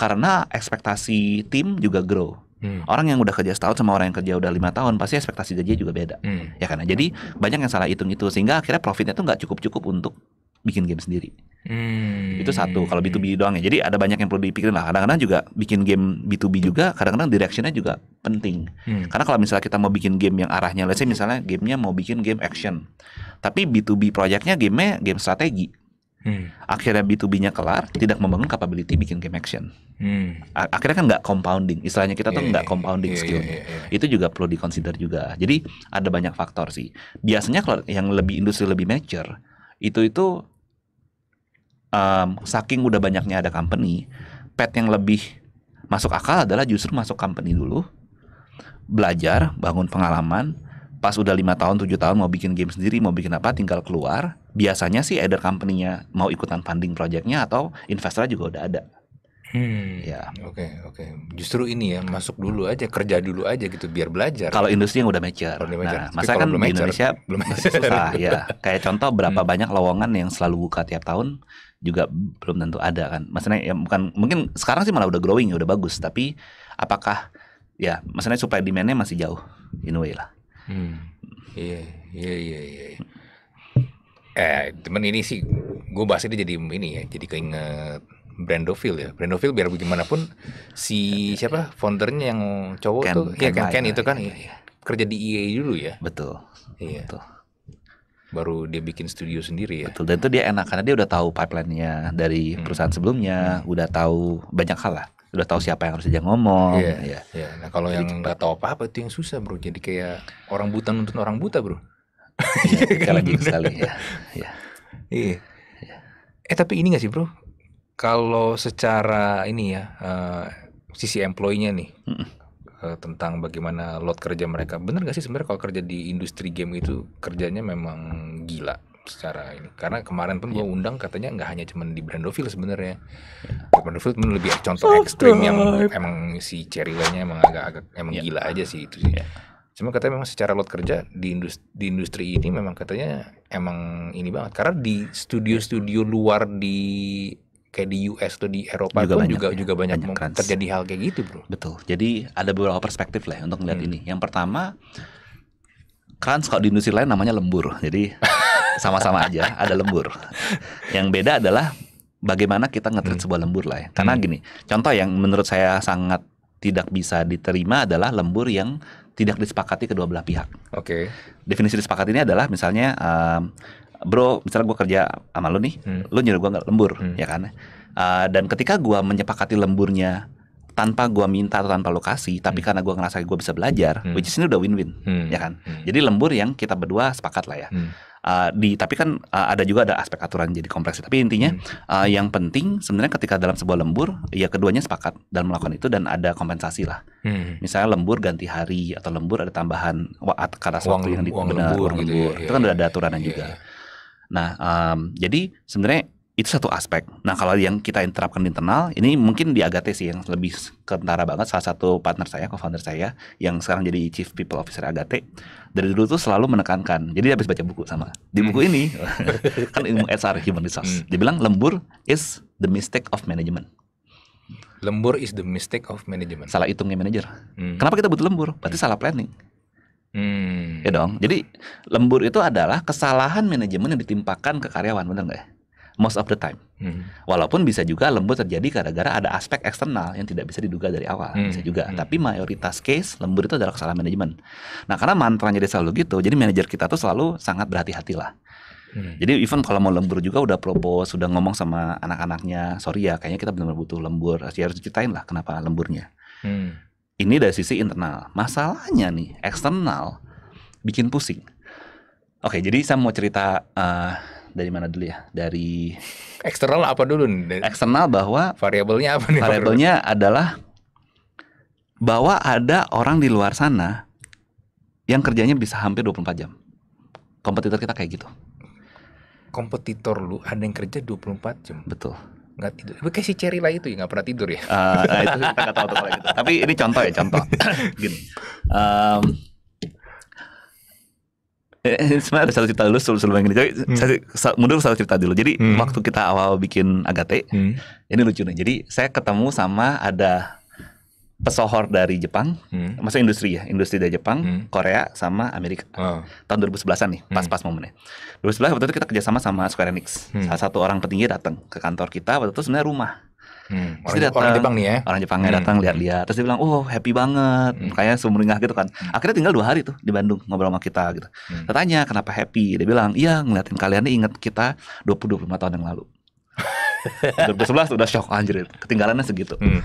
karena ekspektasi tim juga grow. Hmm. Orang yang udah kerja setahun sama orang yang kerja udah lima tahun pasti ekspektasi gaji juga beda, hmm. ya karena jadi banyak yang salah hitung itu sehingga akhirnya profitnya tuh nggak cukup cukup untuk bikin game sendiri. Hmm. Itu satu kalau B2B doang ya. Jadi ada banyak yang perlu dipikirin lah. Kadang-kadang juga bikin game B2B juga, kadang-kadang directionnya juga penting. Hmm. Karena kalau misalnya kita mau bikin game yang arahnya, let's say misalnya gamenya mau bikin game action, tapi B2B projectnya gamenya game strategi. Hmm. Akhirnya B2B-nya kelar, tidak membangun capability bikin game action. Hmm. Akhirnya kan nggak compounding. Istilahnya kita tuh iya, nggak yeah, compounding yeah, skill. Yeah, yeah, yeah. Itu juga perlu dikonsider juga. Jadi ada banyak faktor sih. Biasanya kalau yang lebih industri lebih mature, itu itu um, saking udah banyaknya ada company, pet yang lebih masuk akal adalah justru masuk company dulu, belajar, bangun pengalaman. Pas udah lima tahun, tujuh tahun mau bikin game sendiri, mau bikin apa, tinggal keluar. Biasanya sih either company-nya mau ikutan funding project-nya atau investornya juga udah ada. Hmm, ya. Oke, okay, oke. Okay. Justru ini ya masuk dulu aja, kerja dulu aja gitu biar belajar. Kalau industri yang udah mature. Nah, masa kan di Indonesia belum masih susah ya. *laughs* Kayak contoh berapa hmm. banyak lowongan yang selalu buka tiap tahun juga belum tentu ada kan. Maksudnya ya bukan mungkin sekarang sih malah udah growing ya udah bagus tapi apakah ya maksudnya supply demandnya masih jauh in a way lah. Hmm. Iya iya iya iya. Eh temen ini sih gue bahas ini jadi ini ya jadi keinget Brandofil ya. Brandofil biar bagaimanapun si siapa foundernya yang cowok Ken, tuh Ken ya Ken, Ken itu kan ya, ya. kerja di EA dulu ya. Betul. Iya. Betul baru dia bikin studio sendiri ya. Betul. Dan itu dia enak karena dia udah tahu pipeline-nya dari hmm. perusahaan sebelumnya, hmm. udah tahu banyak hal lah. Udah tahu siapa yang harus dia ngomong. Iya. Yeah, yeah. yeah. Nah kalau yang gitu. nggak tahu apa-apa itu yang susah bro. Jadi kayak orang buta nuntut orang buta bro. Iya. *laughs* iya kan? Gitu sekali ya. *laughs* Iya. iya. Iya. Eh tapi ini gak sih bro? Kalau secara ini ya uh, sisi employee-nya nih, mm -mm. Eh, tentang bagaimana lot kerja mereka. Bener gak sih sebenarnya kalau kerja di industri game itu kerjanya memang gila secara ini karena kemarin pun yeah. gue iya. undang katanya nggak hanya cuman di Brandofield sebenarnya yeah. Brandofield pun lebih contoh ekstrim yang emang si Cerilanya emang agak-agak emang yeah. gila aja sih itu sih yeah. cuma katanya memang secara lot kerja di industri, di industri ini memang katanya emang ini banget karena di studio-studio luar di kayak di US atau di Eropa juga pun banyak, juga ya, juga banyak, banyak terjadi hal kayak gitu, Bro. Betul. Jadi ada beberapa perspektif lah ya untuk melihat hmm. ini. Yang pertama, crunch kalau di industri lain namanya lembur. Jadi *laughs* sama-sama aja ada lembur. Yang beda adalah bagaimana kita ngetrit hmm. sebuah lembur lah ya. Hmm. Karena hmm. gini, contoh yang menurut saya sangat tidak bisa diterima adalah lembur yang tidak disepakati kedua belah pihak. Oke. Okay. Definisi disepakati ini adalah misalnya um, bro misalnya gue kerja sama lu nih hmm. lu nyuruh gue nggak lembur hmm. ya kan uh, dan ketika gue menyepakati lemburnya tanpa gue minta atau tanpa lokasi tapi hmm. karena gue ngerasa gue bisa belajar hmm. which is ini udah win-win hmm. ya kan hmm. jadi lembur yang kita berdua sepakat lah ya hmm. uh, di tapi kan uh, ada juga ada aspek aturan jadi kompleks tapi intinya hmm. uh, yang penting sebenarnya ketika dalam sebuah lembur ya keduanya sepakat dalam melakukan itu dan ada kompensasi lah hmm. misalnya lembur ganti hari atau lembur ada tambahan karena waktu yang di, benar, lembur, uang gitu ya, ya, itu kan udah ya, ada ya, aturannya ya, juga ya Nah, um, jadi sebenarnya itu satu aspek. Nah, kalau yang kita terapkan di internal, ini mungkin di Agate sih yang lebih kentara banget. Salah satu partner saya, co-founder saya, yang sekarang jadi Chief People Officer Agate, dari dulu tuh selalu menekankan. Jadi habis baca buku sama. Di buku hmm. ini, *laughs* kan ilmu HR, Human Resource. Hmm. Dibilang lembur is the mistake of management. Lembur is the mistake of management. Salah hitungnya manajer. Hmm. Kenapa kita butuh lembur? Berarti hmm. salah planning. Hmm. Ya dong. Jadi lembur itu adalah kesalahan manajemen yang ditimpakan ke karyawan, benar nggak ya? Most of the time. Hmm. Walaupun bisa juga lembur terjadi gara-gara ada aspek eksternal yang tidak bisa diduga dari awal, hmm. bisa juga. Hmm. Tapi mayoritas case lembur itu adalah kesalahan manajemen. Nah, karena mantranya dia selalu gitu, jadi manajer kita tuh selalu sangat berhati-hatilah. Hmm. Jadi even kalau mau lembur juga udah propose, sudah ngomong sama anak-anaknya, sorry ya, kayaknya kita benar-benar butuh lembur. Ya, harus ceritain lah kenapa lemburnya. Hmm. Ini dari sisi internal. Masalahnya nih, eksternal bikin pusing. Oke, jadi saya mau cerita uh, dari mana dulu ya? Dari eksternal apa dulu nih? Eksternal bahwa variabelnya apa nih? Variabelnya adalah bahwa ada orang di luar sana yang kerjanya bisa hampir 24 jam. Kompetitor kita kayak gitu. Kompetitor lu ada yang kerja 24 jam. Betul nggak tidur. Kayak si Cherry lah itu ya nggak pernah tidur ya. Uh, nah itu kita nggak tahu tuh kalau gitu. Tapi ini contoh ya contoh. *laughs* Gini. Um, Eh, sebenarnya ada satu cerita dulu sebelum sebelum ini. Jadi hmm. saya, mundur satu cerita dulu. Jadi hmm. waktu kita awal bikin Agate, hmm. ini lucu nih. Jadi saya ketemu sama ada pesohor dari Jepang, hmm. masa industri ya, industri dari Jepang, hmm. Korea sama Amerika. Oh. Tahun 2011-an nih, pas-pas hmm. momennya. 2011 waktu itu kita kerjasama sama Square Enix. Hmm. Salah satu orang petinggi datang ke kantor kita waktu itu sebenarnya rumah. Hmm. Orang, datang, orang Jepang nih ya. Orang Jepangnya hmm. datang lihat-lihat. Terus dia bilang, "Oh, happy banget." Hmm. Kayak sumringah gitu kan. Hmm. Akhirnya tinggal dua hari tuh di Bandung ngobrol sama kita gitu. Hmm. Saya tanya, "Kenapa happy?" Dia bilang, "Iya, ngeliatin kalian nih inget kita 20 25 tahun yang lalu." 2011 *laughs* udah shock anjir, ketinggalannya segitu. Hmm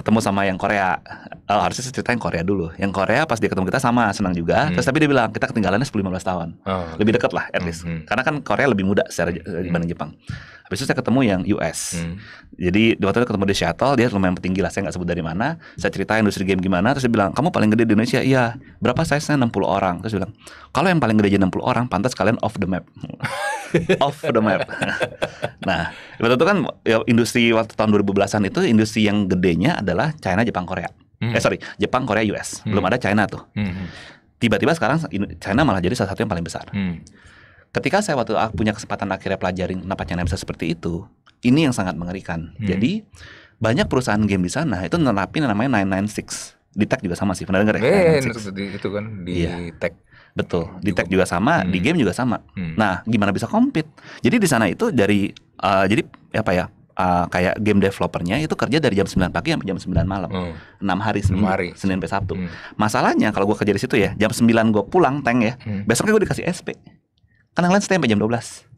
ketemu sama yang Korea Oh, harusnya saya ceritain Korea dulu yang Korea pas dia ketemu kita sama senang juga hmm. terus tapi dia bilang kita ketinggalannya sepuluh lima belas tahun oh, lebih dekat lah at least hmm, hmm. karena kan Korea lebih muda secara hmm. dibanding Jepang habis itu saya ketemu yang US hmm. jadi waktu itu ketemu di Seattle dia lumayan tinggi lah saya nggak sebut dari mana saya ceritain industri game gimana terus dia bilang kamu paling gede di Indonesia iya berapa size-nya puluh orang terus dia bilang kalau yang paling gede aja puluh orang pantas kalian off the map *laughs* off the map *laughs* nah waktu itu kan ya, industri waktu tahun dua ribu belasan itu industri yang gedenya ada adalah China, Jepang, Korea. Hmm. Eh sorry, Jepang, Korea, US. Hmm. Belum ada China tuh. tiba hmm, hmm. Tiba-tiba sekarang China malah jadi salah satu yang paling besar. Hmm. Ketika saya waktu punya kesempatan akhirnya pelajarin kenapa China bisa seperti itu, ini yang sangat mengerikan. Hmm. Jadi banyak perusahaan game di sana itu nerapin yang namanya 996. Di tech juga sama sih, pernah dengar ya? Eh, itu kan di yeah. tech. Betul, di tech juga sama, hmm. di game juga sama. Hmm. Nah, gimana bisa compete? Jadi di sana itu dari uh, jadi apa ya? uh, kayak game developernya itu kerja dari jam 9 pagi sampai jam 9 malam. Hmm. 6 hari Senin, 6 hari. Senin sampai Sabtu. Hmm. Masalahnya kalau gua kerja di situ ya, jam 9 gua pulang tank ya. Hmm. Besoknya gua dikasih SP. Kan yang lain stay sampai jam 12.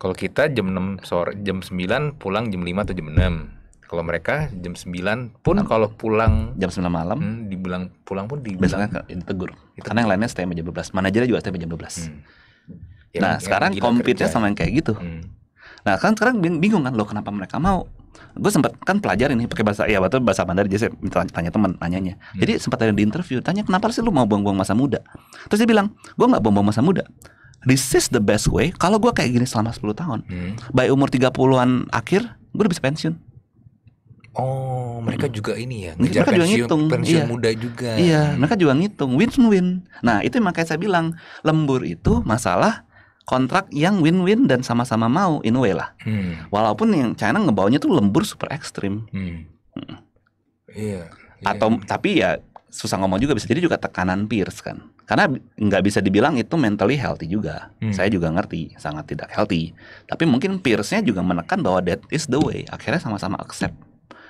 Kalau kita jam 6 sore, jam 9 pulang jam 5 atau jam 6. Kalau mereka jam 9 pun kalau pulang jam 9 malam hmm, dibilang pulang pun dibilang besoknya ditegur. Itu. Karena yang lainnya stay sampai jam 12. Manajernya juga stay sampai jam 12. Hmm. Ya, nah, ya, sekarang kompetnya sama yang kayak gitu. Hmm Nah kan sekarang bingung kan lo kenapa mereka mau? Gue sempat kan pelajarin nih pakai bahasa ya betul bahasa Mandarin jadi saya minta tanya teman nanyanya. Hmm. Jadi sempat ada di interview tanya kenapa sih lo mau buang-buang masa muda? Terus dia bilang gue nggak buang-buang masa muda. This is the best way kalau gue kayak gini selama 10 tahun. Hmm. By umur 30-an akhir gue udah bisa pensiun. Oh, mereka hmm. juga ini ya. Ngejar mereka pensiun, juga ngitung. Pensiun iya. muda juga. Iya, hmm. mereka juga ngitung. Win-win. Nah, itu makanya saya bilang lembur itu masalah kontrak yang win-win dan sama-sama mau in a way lah. Hmm. Walaupun yang China ngebawanya tuh lembur super ekstrim. Hmm. Hmm. Iya. Yeah, Atau tapi ya susah ngomong juga bisa jadi juga tekanan peers kan. Karena nggak bisa dibilang itu mentally healthy juga. Hmm. Saya juga ngerti sangat tidak healthy. Tapi mungkin peersnya juga menekan bahwa that is the way. Akhirnya sama-sama accept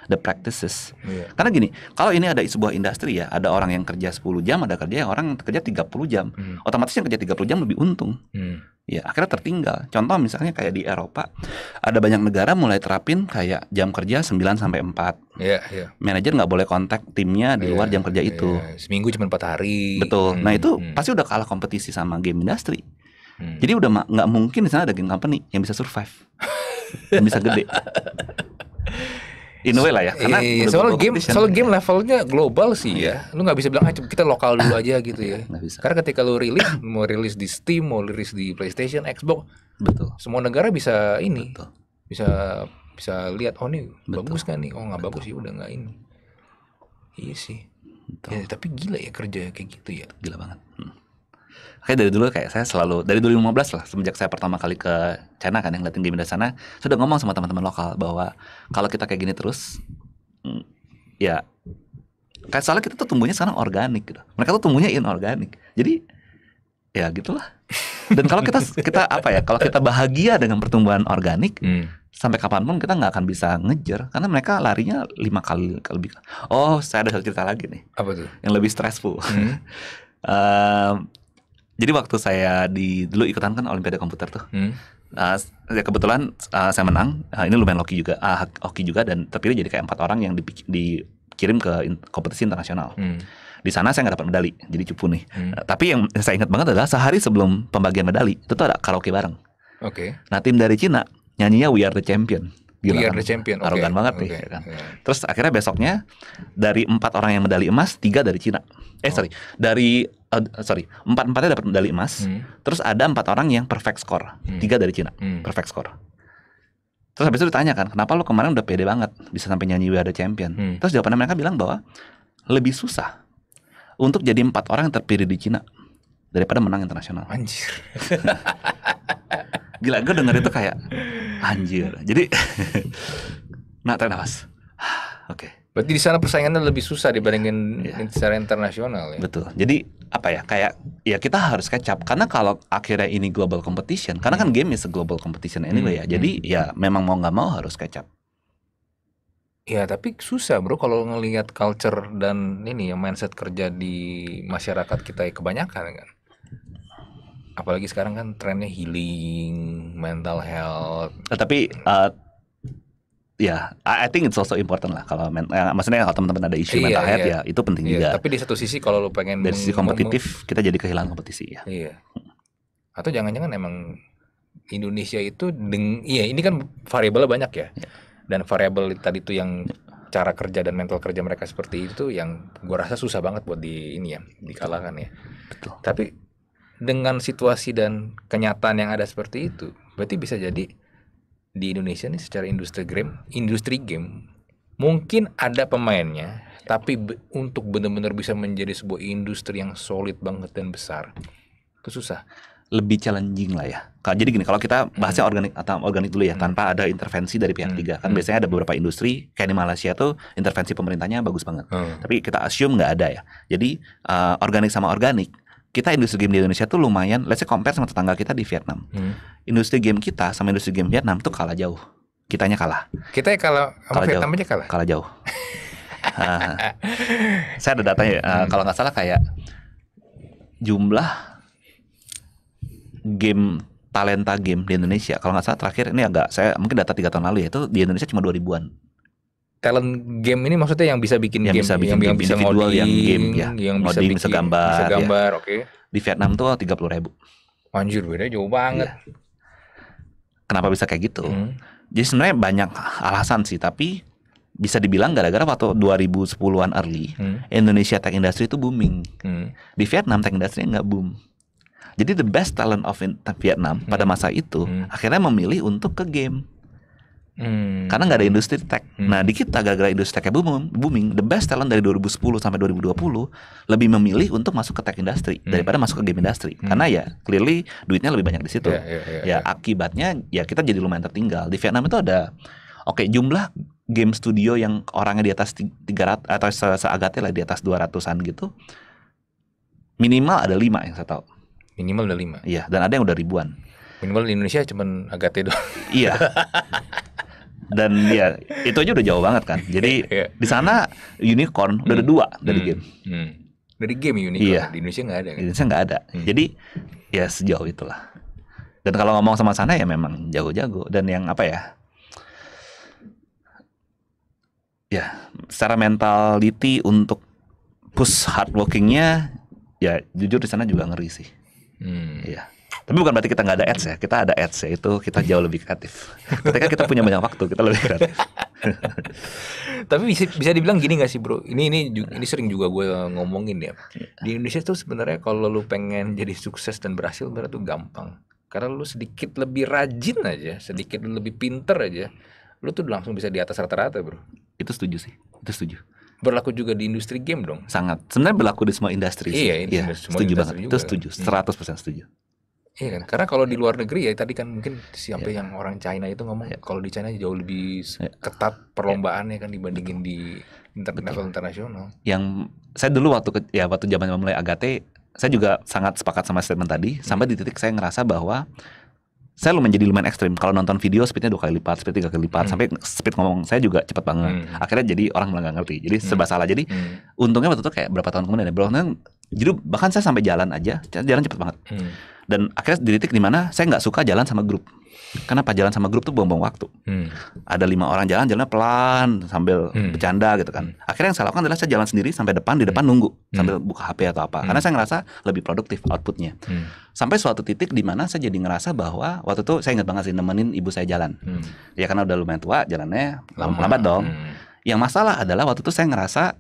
the practices. Yeah. Karena gini, kalau ini ada sebuah industri ya, ada orang yang kerja 10 jam, ada kerja yang orang yang kerja 30 jam. Mm. Otomatis yang kerja 30 jam lebih untung. Mm. Ya, akhirnya tertinggal. Contoh misalnya kayak di Eropa, ada banyak negara mulai terapin kayak jam kerja 9 sampai 4. Yeah, yeah. Manajer nggak boleh kontak timnya di yeah, luar jam kerja iya. itu. Yeah. Seminggu cuma 4 hari. Betul. Mm, Nah, hmm, itu mm. pasti udah kalah kompetisi sama game industri Hmm. Jadi udah nggak mungkin di sana ada game company yang bisa survive, *laughs* yang bisa gede. *laughs* in a way lah ya karena iya, iya, iya. soal game soal ya. game levelnya global sih ya iya. lu nggak bisa bilang ah kita lokal dulu aja *laughs* gitu ya bisa. karena ketika lu rilis *coughs* mau rilis di Steam mau rilis di PlayStation Xbox betul semua negara bisa ini betul. bisa bisa lihat oh ini betul. bagus kan nih oh nggak bagus sih ya udah nggak ini iya sih betul. ya tapi gila ya kerja kayak gitu ya gila banget hmm. Oke dari dulu kayak saya selalu dari 2015 lah semenjak saya pertama kali ke China kan yang ngeliatin game di sana sudah ngomong sama teman-teman lokal bahwa kalau kita kayak gini terus mm, ya kayak soalnya kita tuh tumbuhnya sekarang organik gitu. Mereka tuh tumbuhnya inorganik. Jadi ya gitulah. Dan kalau kita *laughs* kita apa ya? Kalau kita bahagia dengan pertumbuhan organik, hmm. sampai kapanpun kita nggak akan bisa ngejar karena mereka larinya lima kali lebih. Oh, saya ada satu cerita lagi nih. Apa tuh? Yang lebih stressful. Hmm. *laughs* jadi waktu saya di dulu ikutan kan olimpiade komputer tuh hmm. uh, kebetulan uh, saya menang uh, ini lumayan hoki juga uh, hoki juga dan terpilih jadi kayak empat orang yang dikirim ke in kompetisi internasional hmm. di sana saya nggak dapat medali jadi cupu nih hmm. uh, tapi yang saya ingat banget adalah sehari sebelum pembagian medali itu tuh ada karaoke bareng oke okay. nah tim dari Cina nyanyinya We Are the Champion Gila, We are kan? the champion. Arogan banget okay. nih. Ya kan? yeah. Terus akhirnya besoknya dari empat orang yang medali emas, tiga dari Cina. Eh oh. sorry, dari uh, sorry empat empatnya dapat medali emas hmm. terus ada empat orang yang perfect score hmm. tiga dari Cina hmm. perfect score terus habis itu ditanya kan kenapa lo kemarin udah pede banget bisa sampai nyanyi We Are The Champion hmm. terus jawabannya mereka bilang bahwa lebih susah untuk jadi empat orang yang terpilih di Cina daripada menang internasional anjir gila gue denger itu kayak *laughs* anjir jadi *laughs* nah ternyata *sighs* oke okay. Berarti di sana persaingannya lebih susah dibandingin yeah. secara internasional ya. Betul. Jadi apa ya kayak ya kita harus kecap karena kalau akhirnya ini global competition karena kan game is a global competition anyway ya. Hmm, Jadi hmm. ya memang mau nggak mau harus kecap. Ya tapi susah bro kalau ngelihat culture dan ini ya mindset kerja di masyarakat kita ya kebanyakan kan. Apalagi sekarang kan trennya healing, mental health. Tapi uh, ya yeah, I think it's also important lah kalau men, eh, maksudnya kalau teman-teman ada isu iya, mental health iya. ya itu penting iya, juga. Tapi di satu sisi kalau lu pengen dari sisi kompetitif kita jadi kehilangan kompetisi ya. Iya. Atau jangan-jangan emang Indonesia itu deng iya ini kan variabelnya banyak ya. Yeah. Dan variabel tadi itu yang cara kerja dan mental kerja mereka seperti itu yang gua rasa susah banget buat di ini ya dikalahkan ya. Betul. Tapi dengan situasi dan kenyataan yang ada seperti itu, berarti bisa jadi di Indonesia nih secara industri game, industri game mungkin ada pemainnya, tapi be untuk benar-benar bisa menjadi sebuah industri yang solid banget dan besar itu susah. Lebih challenging lah ya. Jadi gini, kalau kita hmm. bahasnya organik atau organik dulu ya, hmm. tanpa ada intervensi dari pihak ketiga. Hmm. Kan hmm. biasanya ada beberapa industri, kayak di Malaysia tuh intervensi pemerintahnya bagus banget. Hmm. Tapi kita assume nggak ada ya. Jadi uh, organik sama organik kita industri game di Indonesia tuh lumayan let's say compare sama tetangga kita di Vietnam hmm. industri game kita sama industri game Vietnam tuh kalah jauh kitanya kalah kita kalau kalah Vietnam jauh. aja kalah kalah jauh uh, *laughs* saya ada datanya uh, kalau nggak salah kayak jumlah game talenta game di Indonesia kalau nggak salah terakhir ini agak saya mungkin data tiga tahun lalu ya itu di Indonesia cuma dua ribuan talent game ini maksudnya yang bisa bikin yang game, bisa bikin yang, game, yang bisa ngoding, yang game ya, yang bisa bikin, bisa ya. gambar, ya. oke. Okay. Di Vietnam tuh tiga puluh ribu. Anjir, beda jauh banget. Ya. Kenapa bisa kayak gitu? Hmm. Jadi sebenarnya banyak alasan sih, tapi bisa dibilang gara-gara waktu 2010-an early, hmm. Indonesia tech industry itu booming. Hmm. Di Vietnam tech industry nggak boom. Jadi the best talent of Vietnam hmm. pada masa itu hmm. akhirnya memilih untuk ke game. Hmm. Karena nggak ada industri tech. Hmm. Nah di kita gara-gara industri tech booming, the best talent dari 2010 sampai 2020 lebih memilih untuk masuk ke tech industry hmm. daripada masuk ke game industry. Hmm. Karena ya clearly duitnya lebih banyak di situ. Yeah, yeah, yeah, ya yeah. Ya, ya, ya. akibatnya ya kita jadi lumayan tertinggal. Di Vietnam itu ada, oke okay, jumlah game studio yang orangnya di atas 300 atau se seagatnya lah di atas 200-an gitu, minimal ada lima yang saya tahu. Minimal ada lima. Iya dan ada yang udah ribuan. Minimal di Indonesia cuma agate doang. Iya. *laughs* dan ya itu aja udah jauh banget kan jadi *laughs* iya. di sana unicorn udah ada hmm. dua dari hmm. game hmm. dari game unicorn iya. di Indonesia nggak ada kan? di Indonesia nggak ada hmm. jadi ya sejauh itulah dan kalau ngomong sama sana ya memang jago-jago dan yang apa ya ya secara mentality untuk push hardworkingnya ya jujur di sana juga ngeri sih hmm. iya Ya. Tapi bukan berarti kita nggak ada ads ya. Kita ada ads ya itu kita jauh lebih kreatif. Ketika kita *laughs* punya banyak waktu kita lebih kreatif. Tapi bisa bisa dibilang gini nggak sih bro? Ini ini ini sering juga gue ngomongin ya. Di Indonesia tuh sebenarnya kalau lu pengen jadi sukses dan berhasil berarti tuh gampang. Karena lu sedikit lebih rajin aja, sedikit lebih pinter aja, lu tuh langsung bisa di atas rata-rata bro. Itu setuju sih, itu setuju berlaku juga di industri game dong. Sangat. Sebenarnya berlaku di semua industri. Iya, sih. Iya, industri iya. setuju industri banget. Juga. Itu setuju, 100% iya. persen setuju. Iya kan, karena kalau di iya. luar negeri ya tadi kan mungkin siapa yeah. yang orang China itu ngomong yeah. kalau di China jauh lebih iya. ketat perlombaannya yeah. kan dibandingin Betul. di internasional internasional. Yang saya dulu waktu ya waktu zaman mulai Agate, saya juga sangat sepakat sama statement tadi yeah. Hmm. sampai di titik saya ngerasa bahwa saya lu menjadi lumayan ekstrim kalau nonton video speednya dua kali lipat speed tiga kali lipat hmm. sampai speed ngomong saya juga cepat banget hmm. akhirnya jadi orang nggak ngerti jadi hmm. serba salah jadi hmm. untungnya waktu itu kayak berapa tahun kemudian ya berapa kan jadi bahkan saya sampai jalan aja jalan cepat banget hmm dan akhirnya di titik dimana saya nggak suka jalan sama grup kenapa jalan sama grup tuh buang-buang waktu hmm. ada lima orang jalan jalannya pelan sambil hmm. bercanda gitu kan hmm. akhirnya yang saya lakukan adalah saya jalan sendiri sampai depan di depan hmm. nunggu hmm. sambil buka HP atau apa hmm. karena saya ngerasa lebih produktif outputnya hmm. sampai suatu titik dimana saya jadi ngerasa bahwa waktu itu saya ingat banget sih nemenin ibu saya jalan hmm. ya karena udah lumayan tua jalannya lambat dong hmm. yang masalah adalah waktu itu saya ngerasa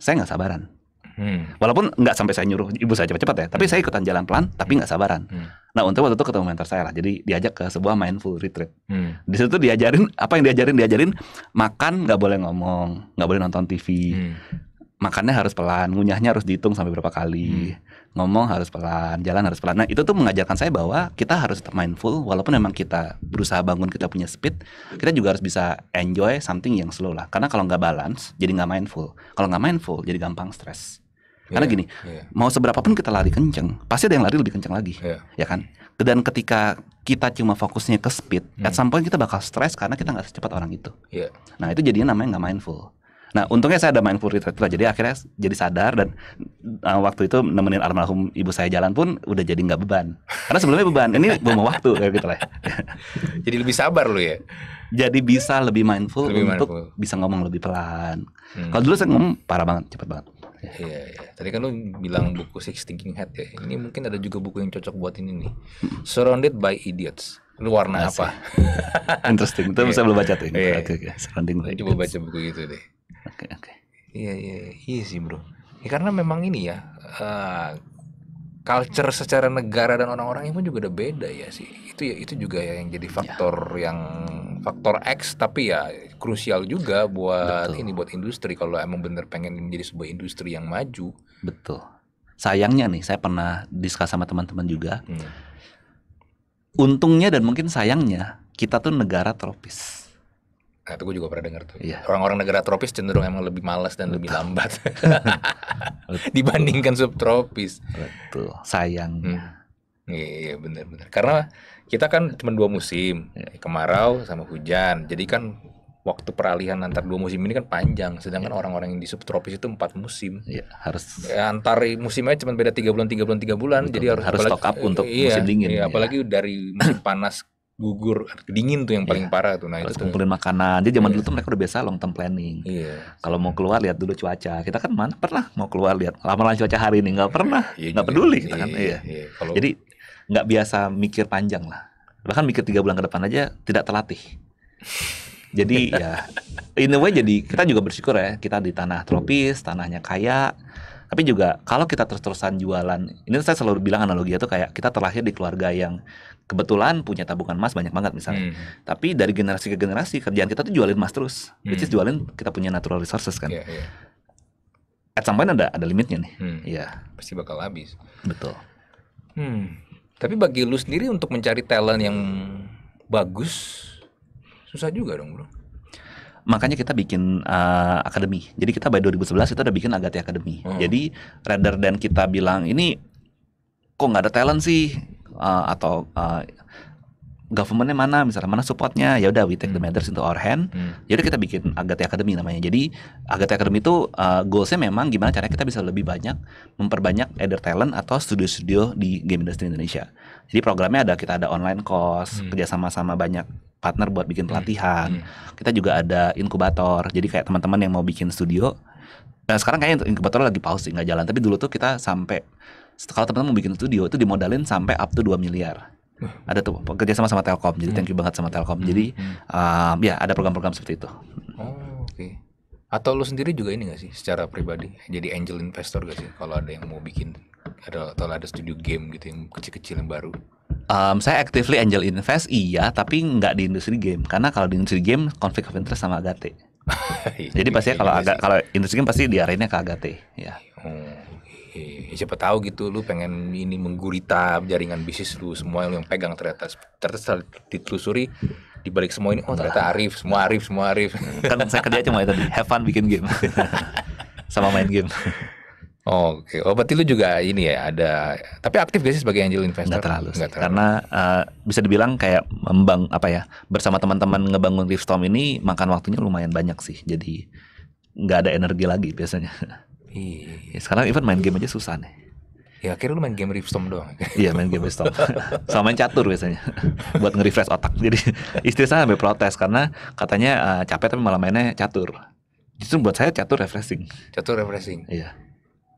saya nggak sabaran Hmm. Walaupun nggak sampai saya nyuruh ibu saya cepat-cepat ya, tapi hmm. saya ikutan jalan pelan, tapi hmm. nggak sabaran. Hmm. Nah untuk waktu itu ketemu mentor saya lah, jadi diajak ke sebuah mindful retreat. Hmm. Di situ diajarin apa yang diajarin diajarin makan nggak boleh ngomong, nggak boleh nonton TV. Hmm. Makannya harus pelan, ngunyahnya harus dihitung sampai berapa kali, hmm. ngomong harus pelan, jalan harus pelan. Nah itu tuh mengajarkan saya bahwa kita harus tetap mindful, walaupun memang kita berusaha bangun kita punya speed, kita juga harus bisa enjoy something yang slow lah. Karena kalau nggak balance, jadi nggak mindful. Kalau nggak mindful, jadi gampang stres. Karena iya, gini, yeah. mau seberapa pun kita lari kenceng, pasti ada yang lari lebih kenceng lagi, yeah. ya kan? Dan ketika kita cuma fokusnya ke speed, hmm. at some point kita bakal stres karena kita nggak secepat orang itu. Yeah. Nah itu jadinya namanya nggak mindful. Nah untungnya saya ada mindful retreat lah, jadi akhirnya jadi sadar dan uh, waktu itu nemenin almarhum ibu saya jalan pun udah jadi nggak beban. Karena sebelumnya beban, ini belum *laughs* waktu kayak gitu lah. jadi lebih sabar lu ya. Jadi bisa lebih mindful lebih untuk mindful. bisa ngomong lebih pelan. Hmm. Kalau dulu saya ngomong parah banget, cepat banget. Ya. Iya, iya. Tadi kan lu bilang buku Six Thinking Head ya. Ini mungkin ada juga buku yang cocok buat ini nih. Surrounded by Idiots. Lu warna Masih. apa? Interesting. Itu yeah. saya belum baca tuh ini. Yeah. Oke, oke. Surrounded by Coba baca buku itu deh. Oke, okay, oke. Okay. Iya, iya. Iya sih, Bro. Ya, karena memang ini ya, uh, culture secara negara dan orang-orangnya pun juga udah beda ya sih itu ya itu juga ya yang jadi ya. faktor ya. yang faktor X tapi ya krusial juga buat betul. ini buat industri kalau emang bener pengen menjadi sebuah industri yang maju betul sayangnya nih saya pernah diskus sama teman-teman juga hmm. untungnya dan mungkin sayangnya kita tuh negara tropis Nah, itu gue juga pernah dengar tuh. Iya. Orang-orang negara tropis cenderung emang lebih malas dan Betul. lebih lambat *laughs* *laughs* dibandingkan subtropis. Betul. sayang. Hmm. Iya, benar-benar. Karena kita kan cuma dua musim, iya. ya, kemarau sama hujan. Jadi kan waktu peralihan antar dua musim ini kan panjang, sedangkan iya. orang-orang yang di subtropis itu empat musim. Iya, harus. Ya, antar musimnya cuma beda tiga bulan, tiga bulan, tiga bulan. Betul, jadi harus harus apalagi, stock up untuk iya, musim dingin. Iya, ya. apalagi dari musim panas gugur dingin tuh yang paling yeah. parah tuh nah Terus itu kumpulin tuh. makanan jadi zaman yeah. dulu tuh mereka udah biasa long term planning yeah. kalau mau keluar lihat dulu cuaca kita kan mana pernah mau keluar lihat lamaran cuaca hari ini nggak pernah yeah, nggak peduli yeah, kita kan yeah, iya yeah. Iya. Kalo... jadi nggak biasa mikir panjang lah bahkan mikir tiga bulan ke depan aja tidak terlatih jadi ya in a way jadi kita juga bersyukur ya kita di tanah tropis tanahnya kaya tapi juga kalau kita terus-terusan jualan, ini saya selalu bilang analogi itu kayak kita terlahir di keluarga yang kebetulan punya tabungan emas banyak banget misalnya. Hmm. Tapi dari generasi ke generasi kerjaan kita tuh jualin emas terus, hmm. which is hmm. jualin kita punya natural resources kan. Yeah, yeah. At some point ada ada limitnya nih. Hmm. Yeah. Pasti bakal habis. Betul. Hmm. Tapi bagi lu sendiri untuk mencari talent yang bagus susah juga dong, Bro makanya kita bikin uh, akademi. Jadi kita by 2011 kita udah bikin Agate Academy. Hmm. Jadi rather dan kita bilang ini kok nggak ada talent sih uh, atau uh, governmentnya mana misalnya mana supportnya ya udah we take the hmm. matters into our hand hmm. jadi ya kita bikin Agate Academy namanya jadi Agate Academy itu uh, goalsnya memang gimana caranya kita bisa lebih banyak memperbanyak either talent atau studio-studio di game industry Indonesia jadi programnya ada kita ada online course, hmm. kerjasama sama banyak partner buat bikin hmm. pelatihan. Hmm. Kita juga ada inkubator. Jadi kayak teman-teman yang mau bikin studio, nah sekarang kayaknya inkubator lagi pause nggak jalan. Tapi dulu tuh kita sampai kalau teman-teman mau bikin studio itu dimodalin sampai up to 2 miliar. Hmm. Ada tuh kerja sama sama Telkom. Jadi thank you hmm. banget sama Telkom. Hmm. Jadi hmm. Um, ya ada program-program seperti itu. Oh, oke. Okay. Atau lu sendiri juga ini gak sih secara pribadi jadi angel investor gak sih kalau ada yang mau bikin ada atau ada studio game gitu yang kecil-kecil yang baru? Um, saya actively angel invest iya, tapi nggak di industri game karena kalau di industri game konflik of interest sama Agate. *laughs* Iya, Jadi pasti iya, kalau iya, agak kalau industri game pasti diarahinnya ke Agate, ya. Hmm siapa tahu gitu lu pengen ini menggurita jaringan bisnis lu semua yang pegang ternyata ternyata ditelusuri di balik semua ini oh ternyata Arif semua Arif semua Arif kan saya kerja cuma itu have fun bikin game *laughs* sama main game Oke, okay. oh berarti lu juga ini ya ada, tapi aktif gak sih sebagai angel investor? Gak terlalu, sih. Gak terlalu. karena uh, bisa dibilang kayak membang apa ya bersama teman-teman ngebangun Riftstorm ini makan waktunya lumayan banyak sih, jadi nggak ada energi lagi biasanya. Iya. Ya, sekarang even main game aja susah nih. Ya akhirnya lu main game Riftstorm doang. Iya main game Riftstorm. *laughs* Sama main catur biasanya. Buat nge-refresh otak. Jadi istri saya sampai protes karena katanya uh, capek tapi malah mainnya catur. Justru buat saya catur refreshing. Catur refreshing. Iya.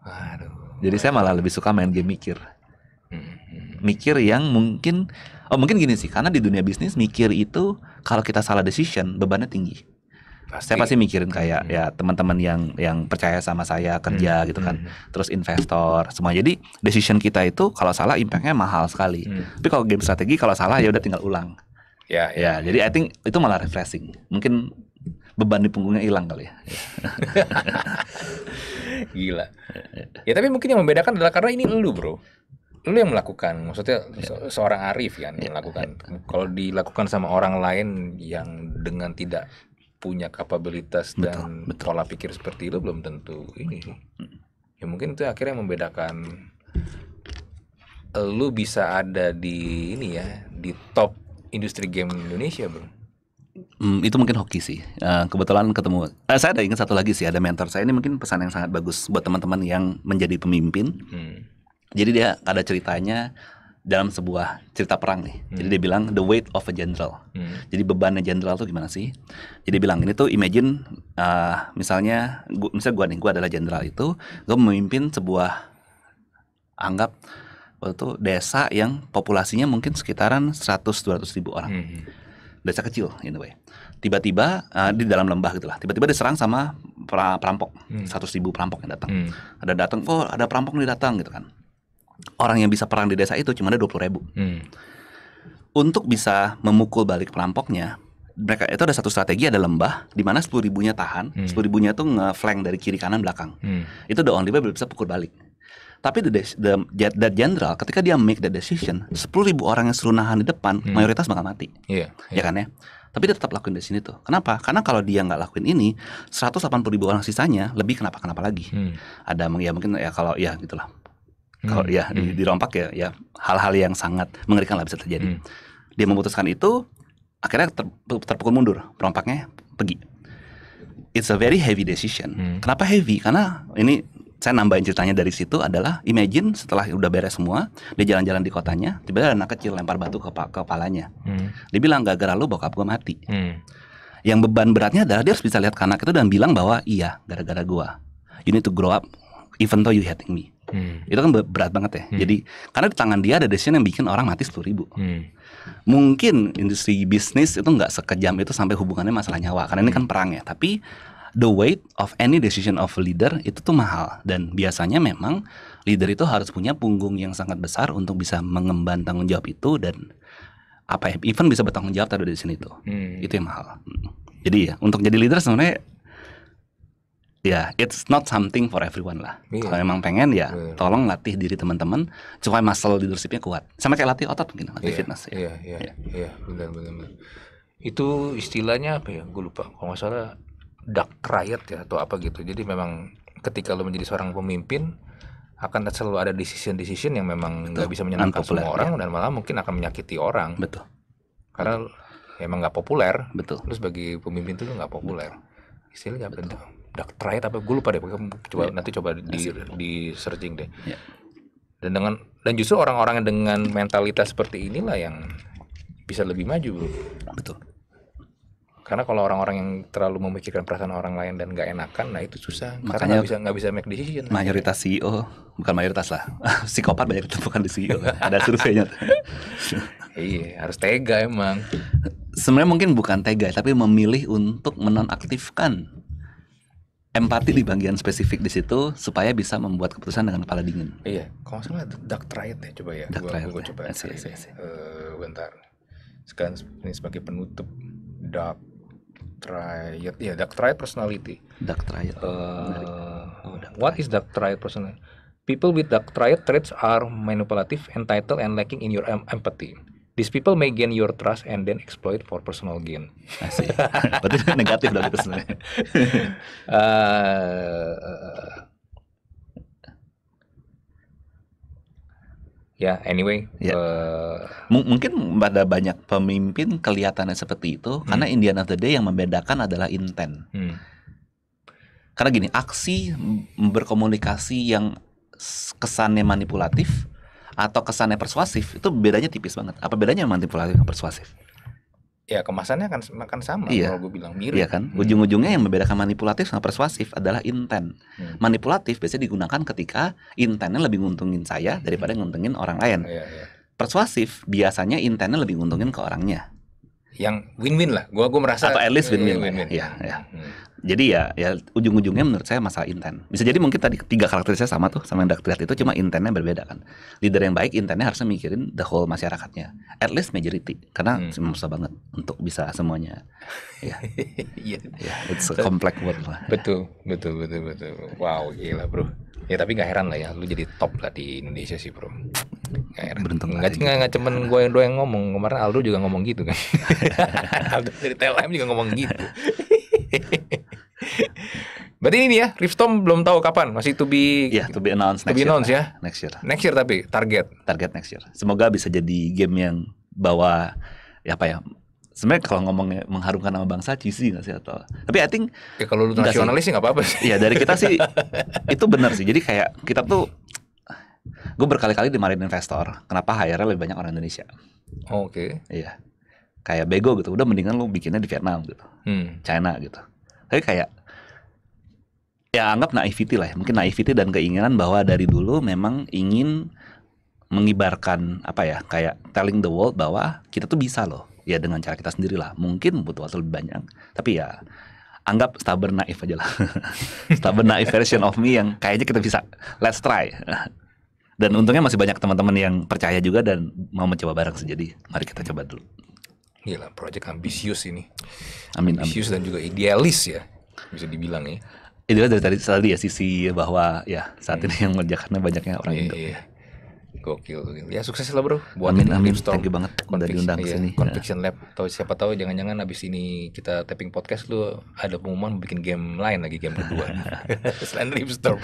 Aduh. Jadi saya malah lebih suka main game mikir. Mm-hmm. Mikir yang mungkin oh mungkin gini sih, karena di dunia bisnis mikir itu kalau kita salah decision bebannya tinggi. Pasti. Saya pasti mikirin kayak hmm. ya teman-teman yang yang percaya sama saya kerja hmm. gitu kan. Hmm. Terus investor semua. Jadi decision kita itu kalau salah impactnya mahal sekali. Hmm. Tapi kalau game strategi kalau salah ya udah tinggal ulang. Ya, ya, ya. Jadi I think itu malah refreshing. Mungkin beban di punggungnya hilang kali ya. *laughs* Gila. Ya tapi mungkin yang membedakan adalah karena ini lu bro. Lu yang melakukan, maksudnya ya. se seorang Arif kan yang ya. melakukan. Kalau dilakukan sama orang lain yang dengan tidak punya kapabilitas betul, dan betul. pola pikir seperti itu belum tentu ini. Ya mungkin itu akhirnya membedakan lu bisa ada di ini ya di top industri game Indonesia bro Hmm, itu mungkin hoki sih. Uh, kebetulan ketemu. Uh, saya ada ingat satu lagi sih, ada mentor saya ini mungkin pesan yang sangat bagus buat teman-teman yang menjadi pemimpin. Hmm. Jadi dia ada ceritanya dalam sebuah cerita perang nih. Hmm. Jadi dia bilang the weight of a general. Hmm. Jadi bebannya general tuh gimana sih? Jadi dia bilang ini tuh imagine uh, misalnya gua, misalnya gua nih, gua adalah general itu, gua memimpin sebuah anggap waktu itu desa yang populasinya mungkin sekitaran 100 200 ribu orang. Hmm, hmm desa kecil in Tiba-tiba uh, di dalam lembah gitulah. Tiba-tiba diserang sama pra perampok. Hmm. Seratus hmm. ribu perampok yang datang. Hmm. Ada datang, oh ada perampok nih datang gitu kan. Orang yang bisa perang di desa itu cuma ada dua puluh ribu. Hmm. Untuk bisa memukul balik perampoknya, mereka itu ada satu strategi ada lembah di mana sepuluh ribunya tahan, hmm. sepuluh hmm. ribunya tuh ngeflank dari kiri kanan belakang. Hmm. Itu the only way bisa pukul balik. Tapi the, the, the general ketika dia make the decision, sepuluh ribu orang yang suruh nahan di depan, hmm. mayoritas bakal mati. Iya. Yeah, yeah. Ya kan ya? Tapi dia tetap lakuin di sini tuh. Kenapa? Karena kalau dia nggak lakuin ini, 180 ribu orang sisanya lebih kenapa-kenapa lagi. Hmm. Ada ya mungkin ya kalau ya gitulah. Kalau hmm. ya hmm. dirompak ya ya hal-hal yang sangat mengerikan lah bisa terjadi. Hmm. Dia memutuskan itu akhirnya ter, terpukul mundur, perompaknya pergi. It's a very heavy decision. Hmm. Kenapa heavy? Karena ini saya nambahin ceritanya dari situ adalah imagine setelah udah beres semua dia jalan-jalan di kotanya tiba-tiba anak kecil lempar batu ke, kepalanya hmm. dia bilang gara-gara lu bokap gua mati hmm. yang beban beratnya adalah dia harus bisa lihat ke anak itu dan bilang bahwa iya gara-gara gua you need to grow up even though you hating me Hmm. Itu kan berat banget ya. Hmm. Jadi karena di tangan dia ada decision yang bikin orang mati sepuluh ribu. Hmm. Mungkin industri bisnis itu nggak sekejam itu sampai hubungannya masalah nyawa. Karena hmm. ini kan perang ya. Tapi the weight of any decision of a leader itu tuh mahal dan biasanya memang leader itu harus punya punggung yang sangat besar untuk bisa mengemban tanggung jawab itu dan apa ya even bisa bertanggung jawab terhadap di sini tuh hmm. itu yang mahal jadi ya untuk jadi leader sebenarnya ya it's not something for everyone lah yeah. kalau emang pengen ya yeah. tolong latih diri teman-teman supaya muscle leadershipnya kuat sama kayak latih otot mungkin latih yeah. fitness ya iya iya iya, iya benar benar itu istilahnya apa ya gue lupa kalau nggak salah duck riot ya atau apa gitu jadi memang ketika lo menjadi seorang pemimpin akan selalu ada decision-decision yang memang nggak bisa menyenangkan semua orang ya. dan malah mungkin akan menyakiti orang. Betul. Karena Betul. emang nggak populer. Betul. Terus bagi pemimpin itu nggak populer. Betul. Istilahnya apa? Dark riot apa? Gue lupa deh. Coba ya. nanti coba di di searching deh. Ya. Dan dengan dan justru orang-orang dengan mentalitas seperti inilah yang bisa lebih maju, bro. Betul karena kalau orang-orang yang terlalu memikirkan perasaan orang lain dan nggak enakan nah itu susah Makanya, karena nggak bisa nggak bisa make decision mayoritas CEO bukan mayoritas lah *laughs* psikopat banyak ditemukan di CEO ada surveinya *laughs* iya harus tega emang sebenarnya mungkin bukan tega tapi memilih untuk menonaktifkan empati di bagian spesifik di situ supaya bisa membuat keputusan dengan kepala dingin. Iya, kalau salah dark triad ya coba ya. Dark gua, triad. Ya. coba. Asli, asli. Uh, bentar. Sekarang ini sebagai penutup dark triad ya, ya dark triad personality dark triad uh, oh, what is dark triad personality people with dark triad traits are manipulative entitled and lacking in your em empathy These people may gain your trust and then exploit for personal gain. Asik. *laughs* Berarti negatif dong itu sebenarnya. uh *laughs* Ya, yeah, anyway. Yeah. Ya. Uh... mungkin pada banyak pemimpin kelihatannya seperti itu, hmm. karena Indian of the Day yang membedakan adalah intent. Hmm. Karena gini, aksi berkomunikasi yang kesannya manipulatif atau kesannya persuasif itu bedanya tipis banget. Apa bedanya manipulatif dan persuasif? ya kemasannya akan akan sama iya. kalau gue bilang mirip. Iya kan? Hmm. Ujung-ujungnya yang membedakan manipulatif sama persuasif adalah intent. Hmm. Manipulatif biasanya digunakan ketika intentnya lebih nguntungin saya daripada nguntungin orang lain. Iya, iya. Persuasif biasanya intentnya lebih nguntungin ke orangnya yang win-win lah. Gua gua merasa atau at least win-win. Ya. win-win. Ya, ya. Hmm. Jadi ya ya ujung-ujungnya menurut saya masalah intent. Bisa jadi mungkin tadi tiga karakter saya sama tuh sama yang Dark itu cuma intentnya berbeda kan. Leader yang baik intentnya harusnya mikirin the whole masyarakatnya. At least majority karena hmm. susah banget untuk bisa semuanya. Ya. *laughs* yeah. yeah, it's a complex world lah. Betul, betul, betul, betul. Wow, gila, Bro ya tapi gak heran lah ya lu jadi top lah di Indonesia sih bro gak heran beruntung nggak nggak gitu. cuman gue yang doang ngomong kemarin Aldo juga ngomong gitu kan *laughs* Aldo dari TLM juga ngomong gitu *laughs* Berarti ini ya ya, Riftom belum tahu kapan, masih to be yeah, to be announced to next be year. Announced, ya. Next year. Next year tapi target. Target next year. Semoga bisa jadi game yang bawa ya apa ya, sebenarnya kalau ngomong mengharumkan nama bangsa cheesy nggak sih atau tapi I think ya, kalau lu nasionalis sih nggak apa-apa sih ya dari kita sih *laughs* itu benar sih jadi kayak kita tuh gue berkali-kali dimarahin investor kenapa hire lebih banyak orang Indonesia oh, oke okay. iya kayak bego gitu udah mendingan lu bikinnya di Vietnam gitu hmm. China gitu tapi kayak ya anggap naiviti lah ya. mungkin naiviti dan keinginan bahwa dari dulu memang ingin mengibarkan apa ya kayak telling the world bahwa kita tuh bisa loh ya dengan cara kita sendiri lah mungkin butuh waktu lebih banyak tapi ya anggap stubborn naif aja lah *laughs* stubborn naif version of me yang kayaknya kita bisa let's try dan untungnya masih banyak teman-teman yang percaya juga dan mau mencoba bareng sih jadi mari kita coba dulu Gila, project ambisius ini. Amin, ambisius amin. dan juga idealis ya, bisa dibilang ya. Idealis dari tadi, tadi ya sisi bahwa ya saat hmm. ini yang mengerjakannya banyaknya orang yeah, Indo. Yeah. Gokil, ya sukses lah bro. Buat amin, amin. Storm. Thank you banget Conviction, udah diundang ke iya, sini. ya. Lab. Tahu siapa tahu jangan-jangan abis ini kita taping podcast lu ada pengumuman bikin game lain lagi game kedua. *laughs* *laughs* Selain Ripstorm.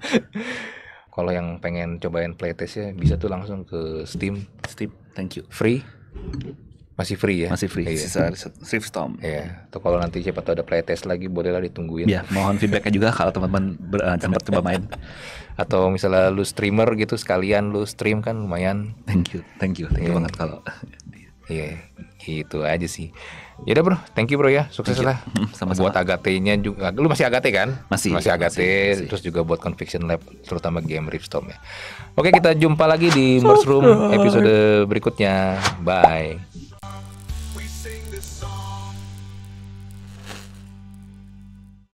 *laughs* Kalau yang pengen cobain playtestnya bisa tuh langsung ke Steam. Steam, thank you. Free masih free ya masih free iya. sisa Thrift Storm ya atau kalau nanti siapa tahu ada playtest lagi bolehlah ditungguin Iya. mohon feedbacknya juga kalau teman-teman eh, sempat coba main atau misalnya lu streamer gitu sekalian lu stream kan lumayan thank you thank you thank you yeah. banget kalau iya yeah. itu aja sih ya udah bro, thank you bro ya, sukses lah. Hmm, sama Buat Agate-nya juga, lu masih Agate kan? Masih. Masih Agate, masih, masih. terus juga buat Conviction Lab, terutama game Ripstorm ya. Oke, kita jumpa lagi di Mushroom episode berikutnya. Bye.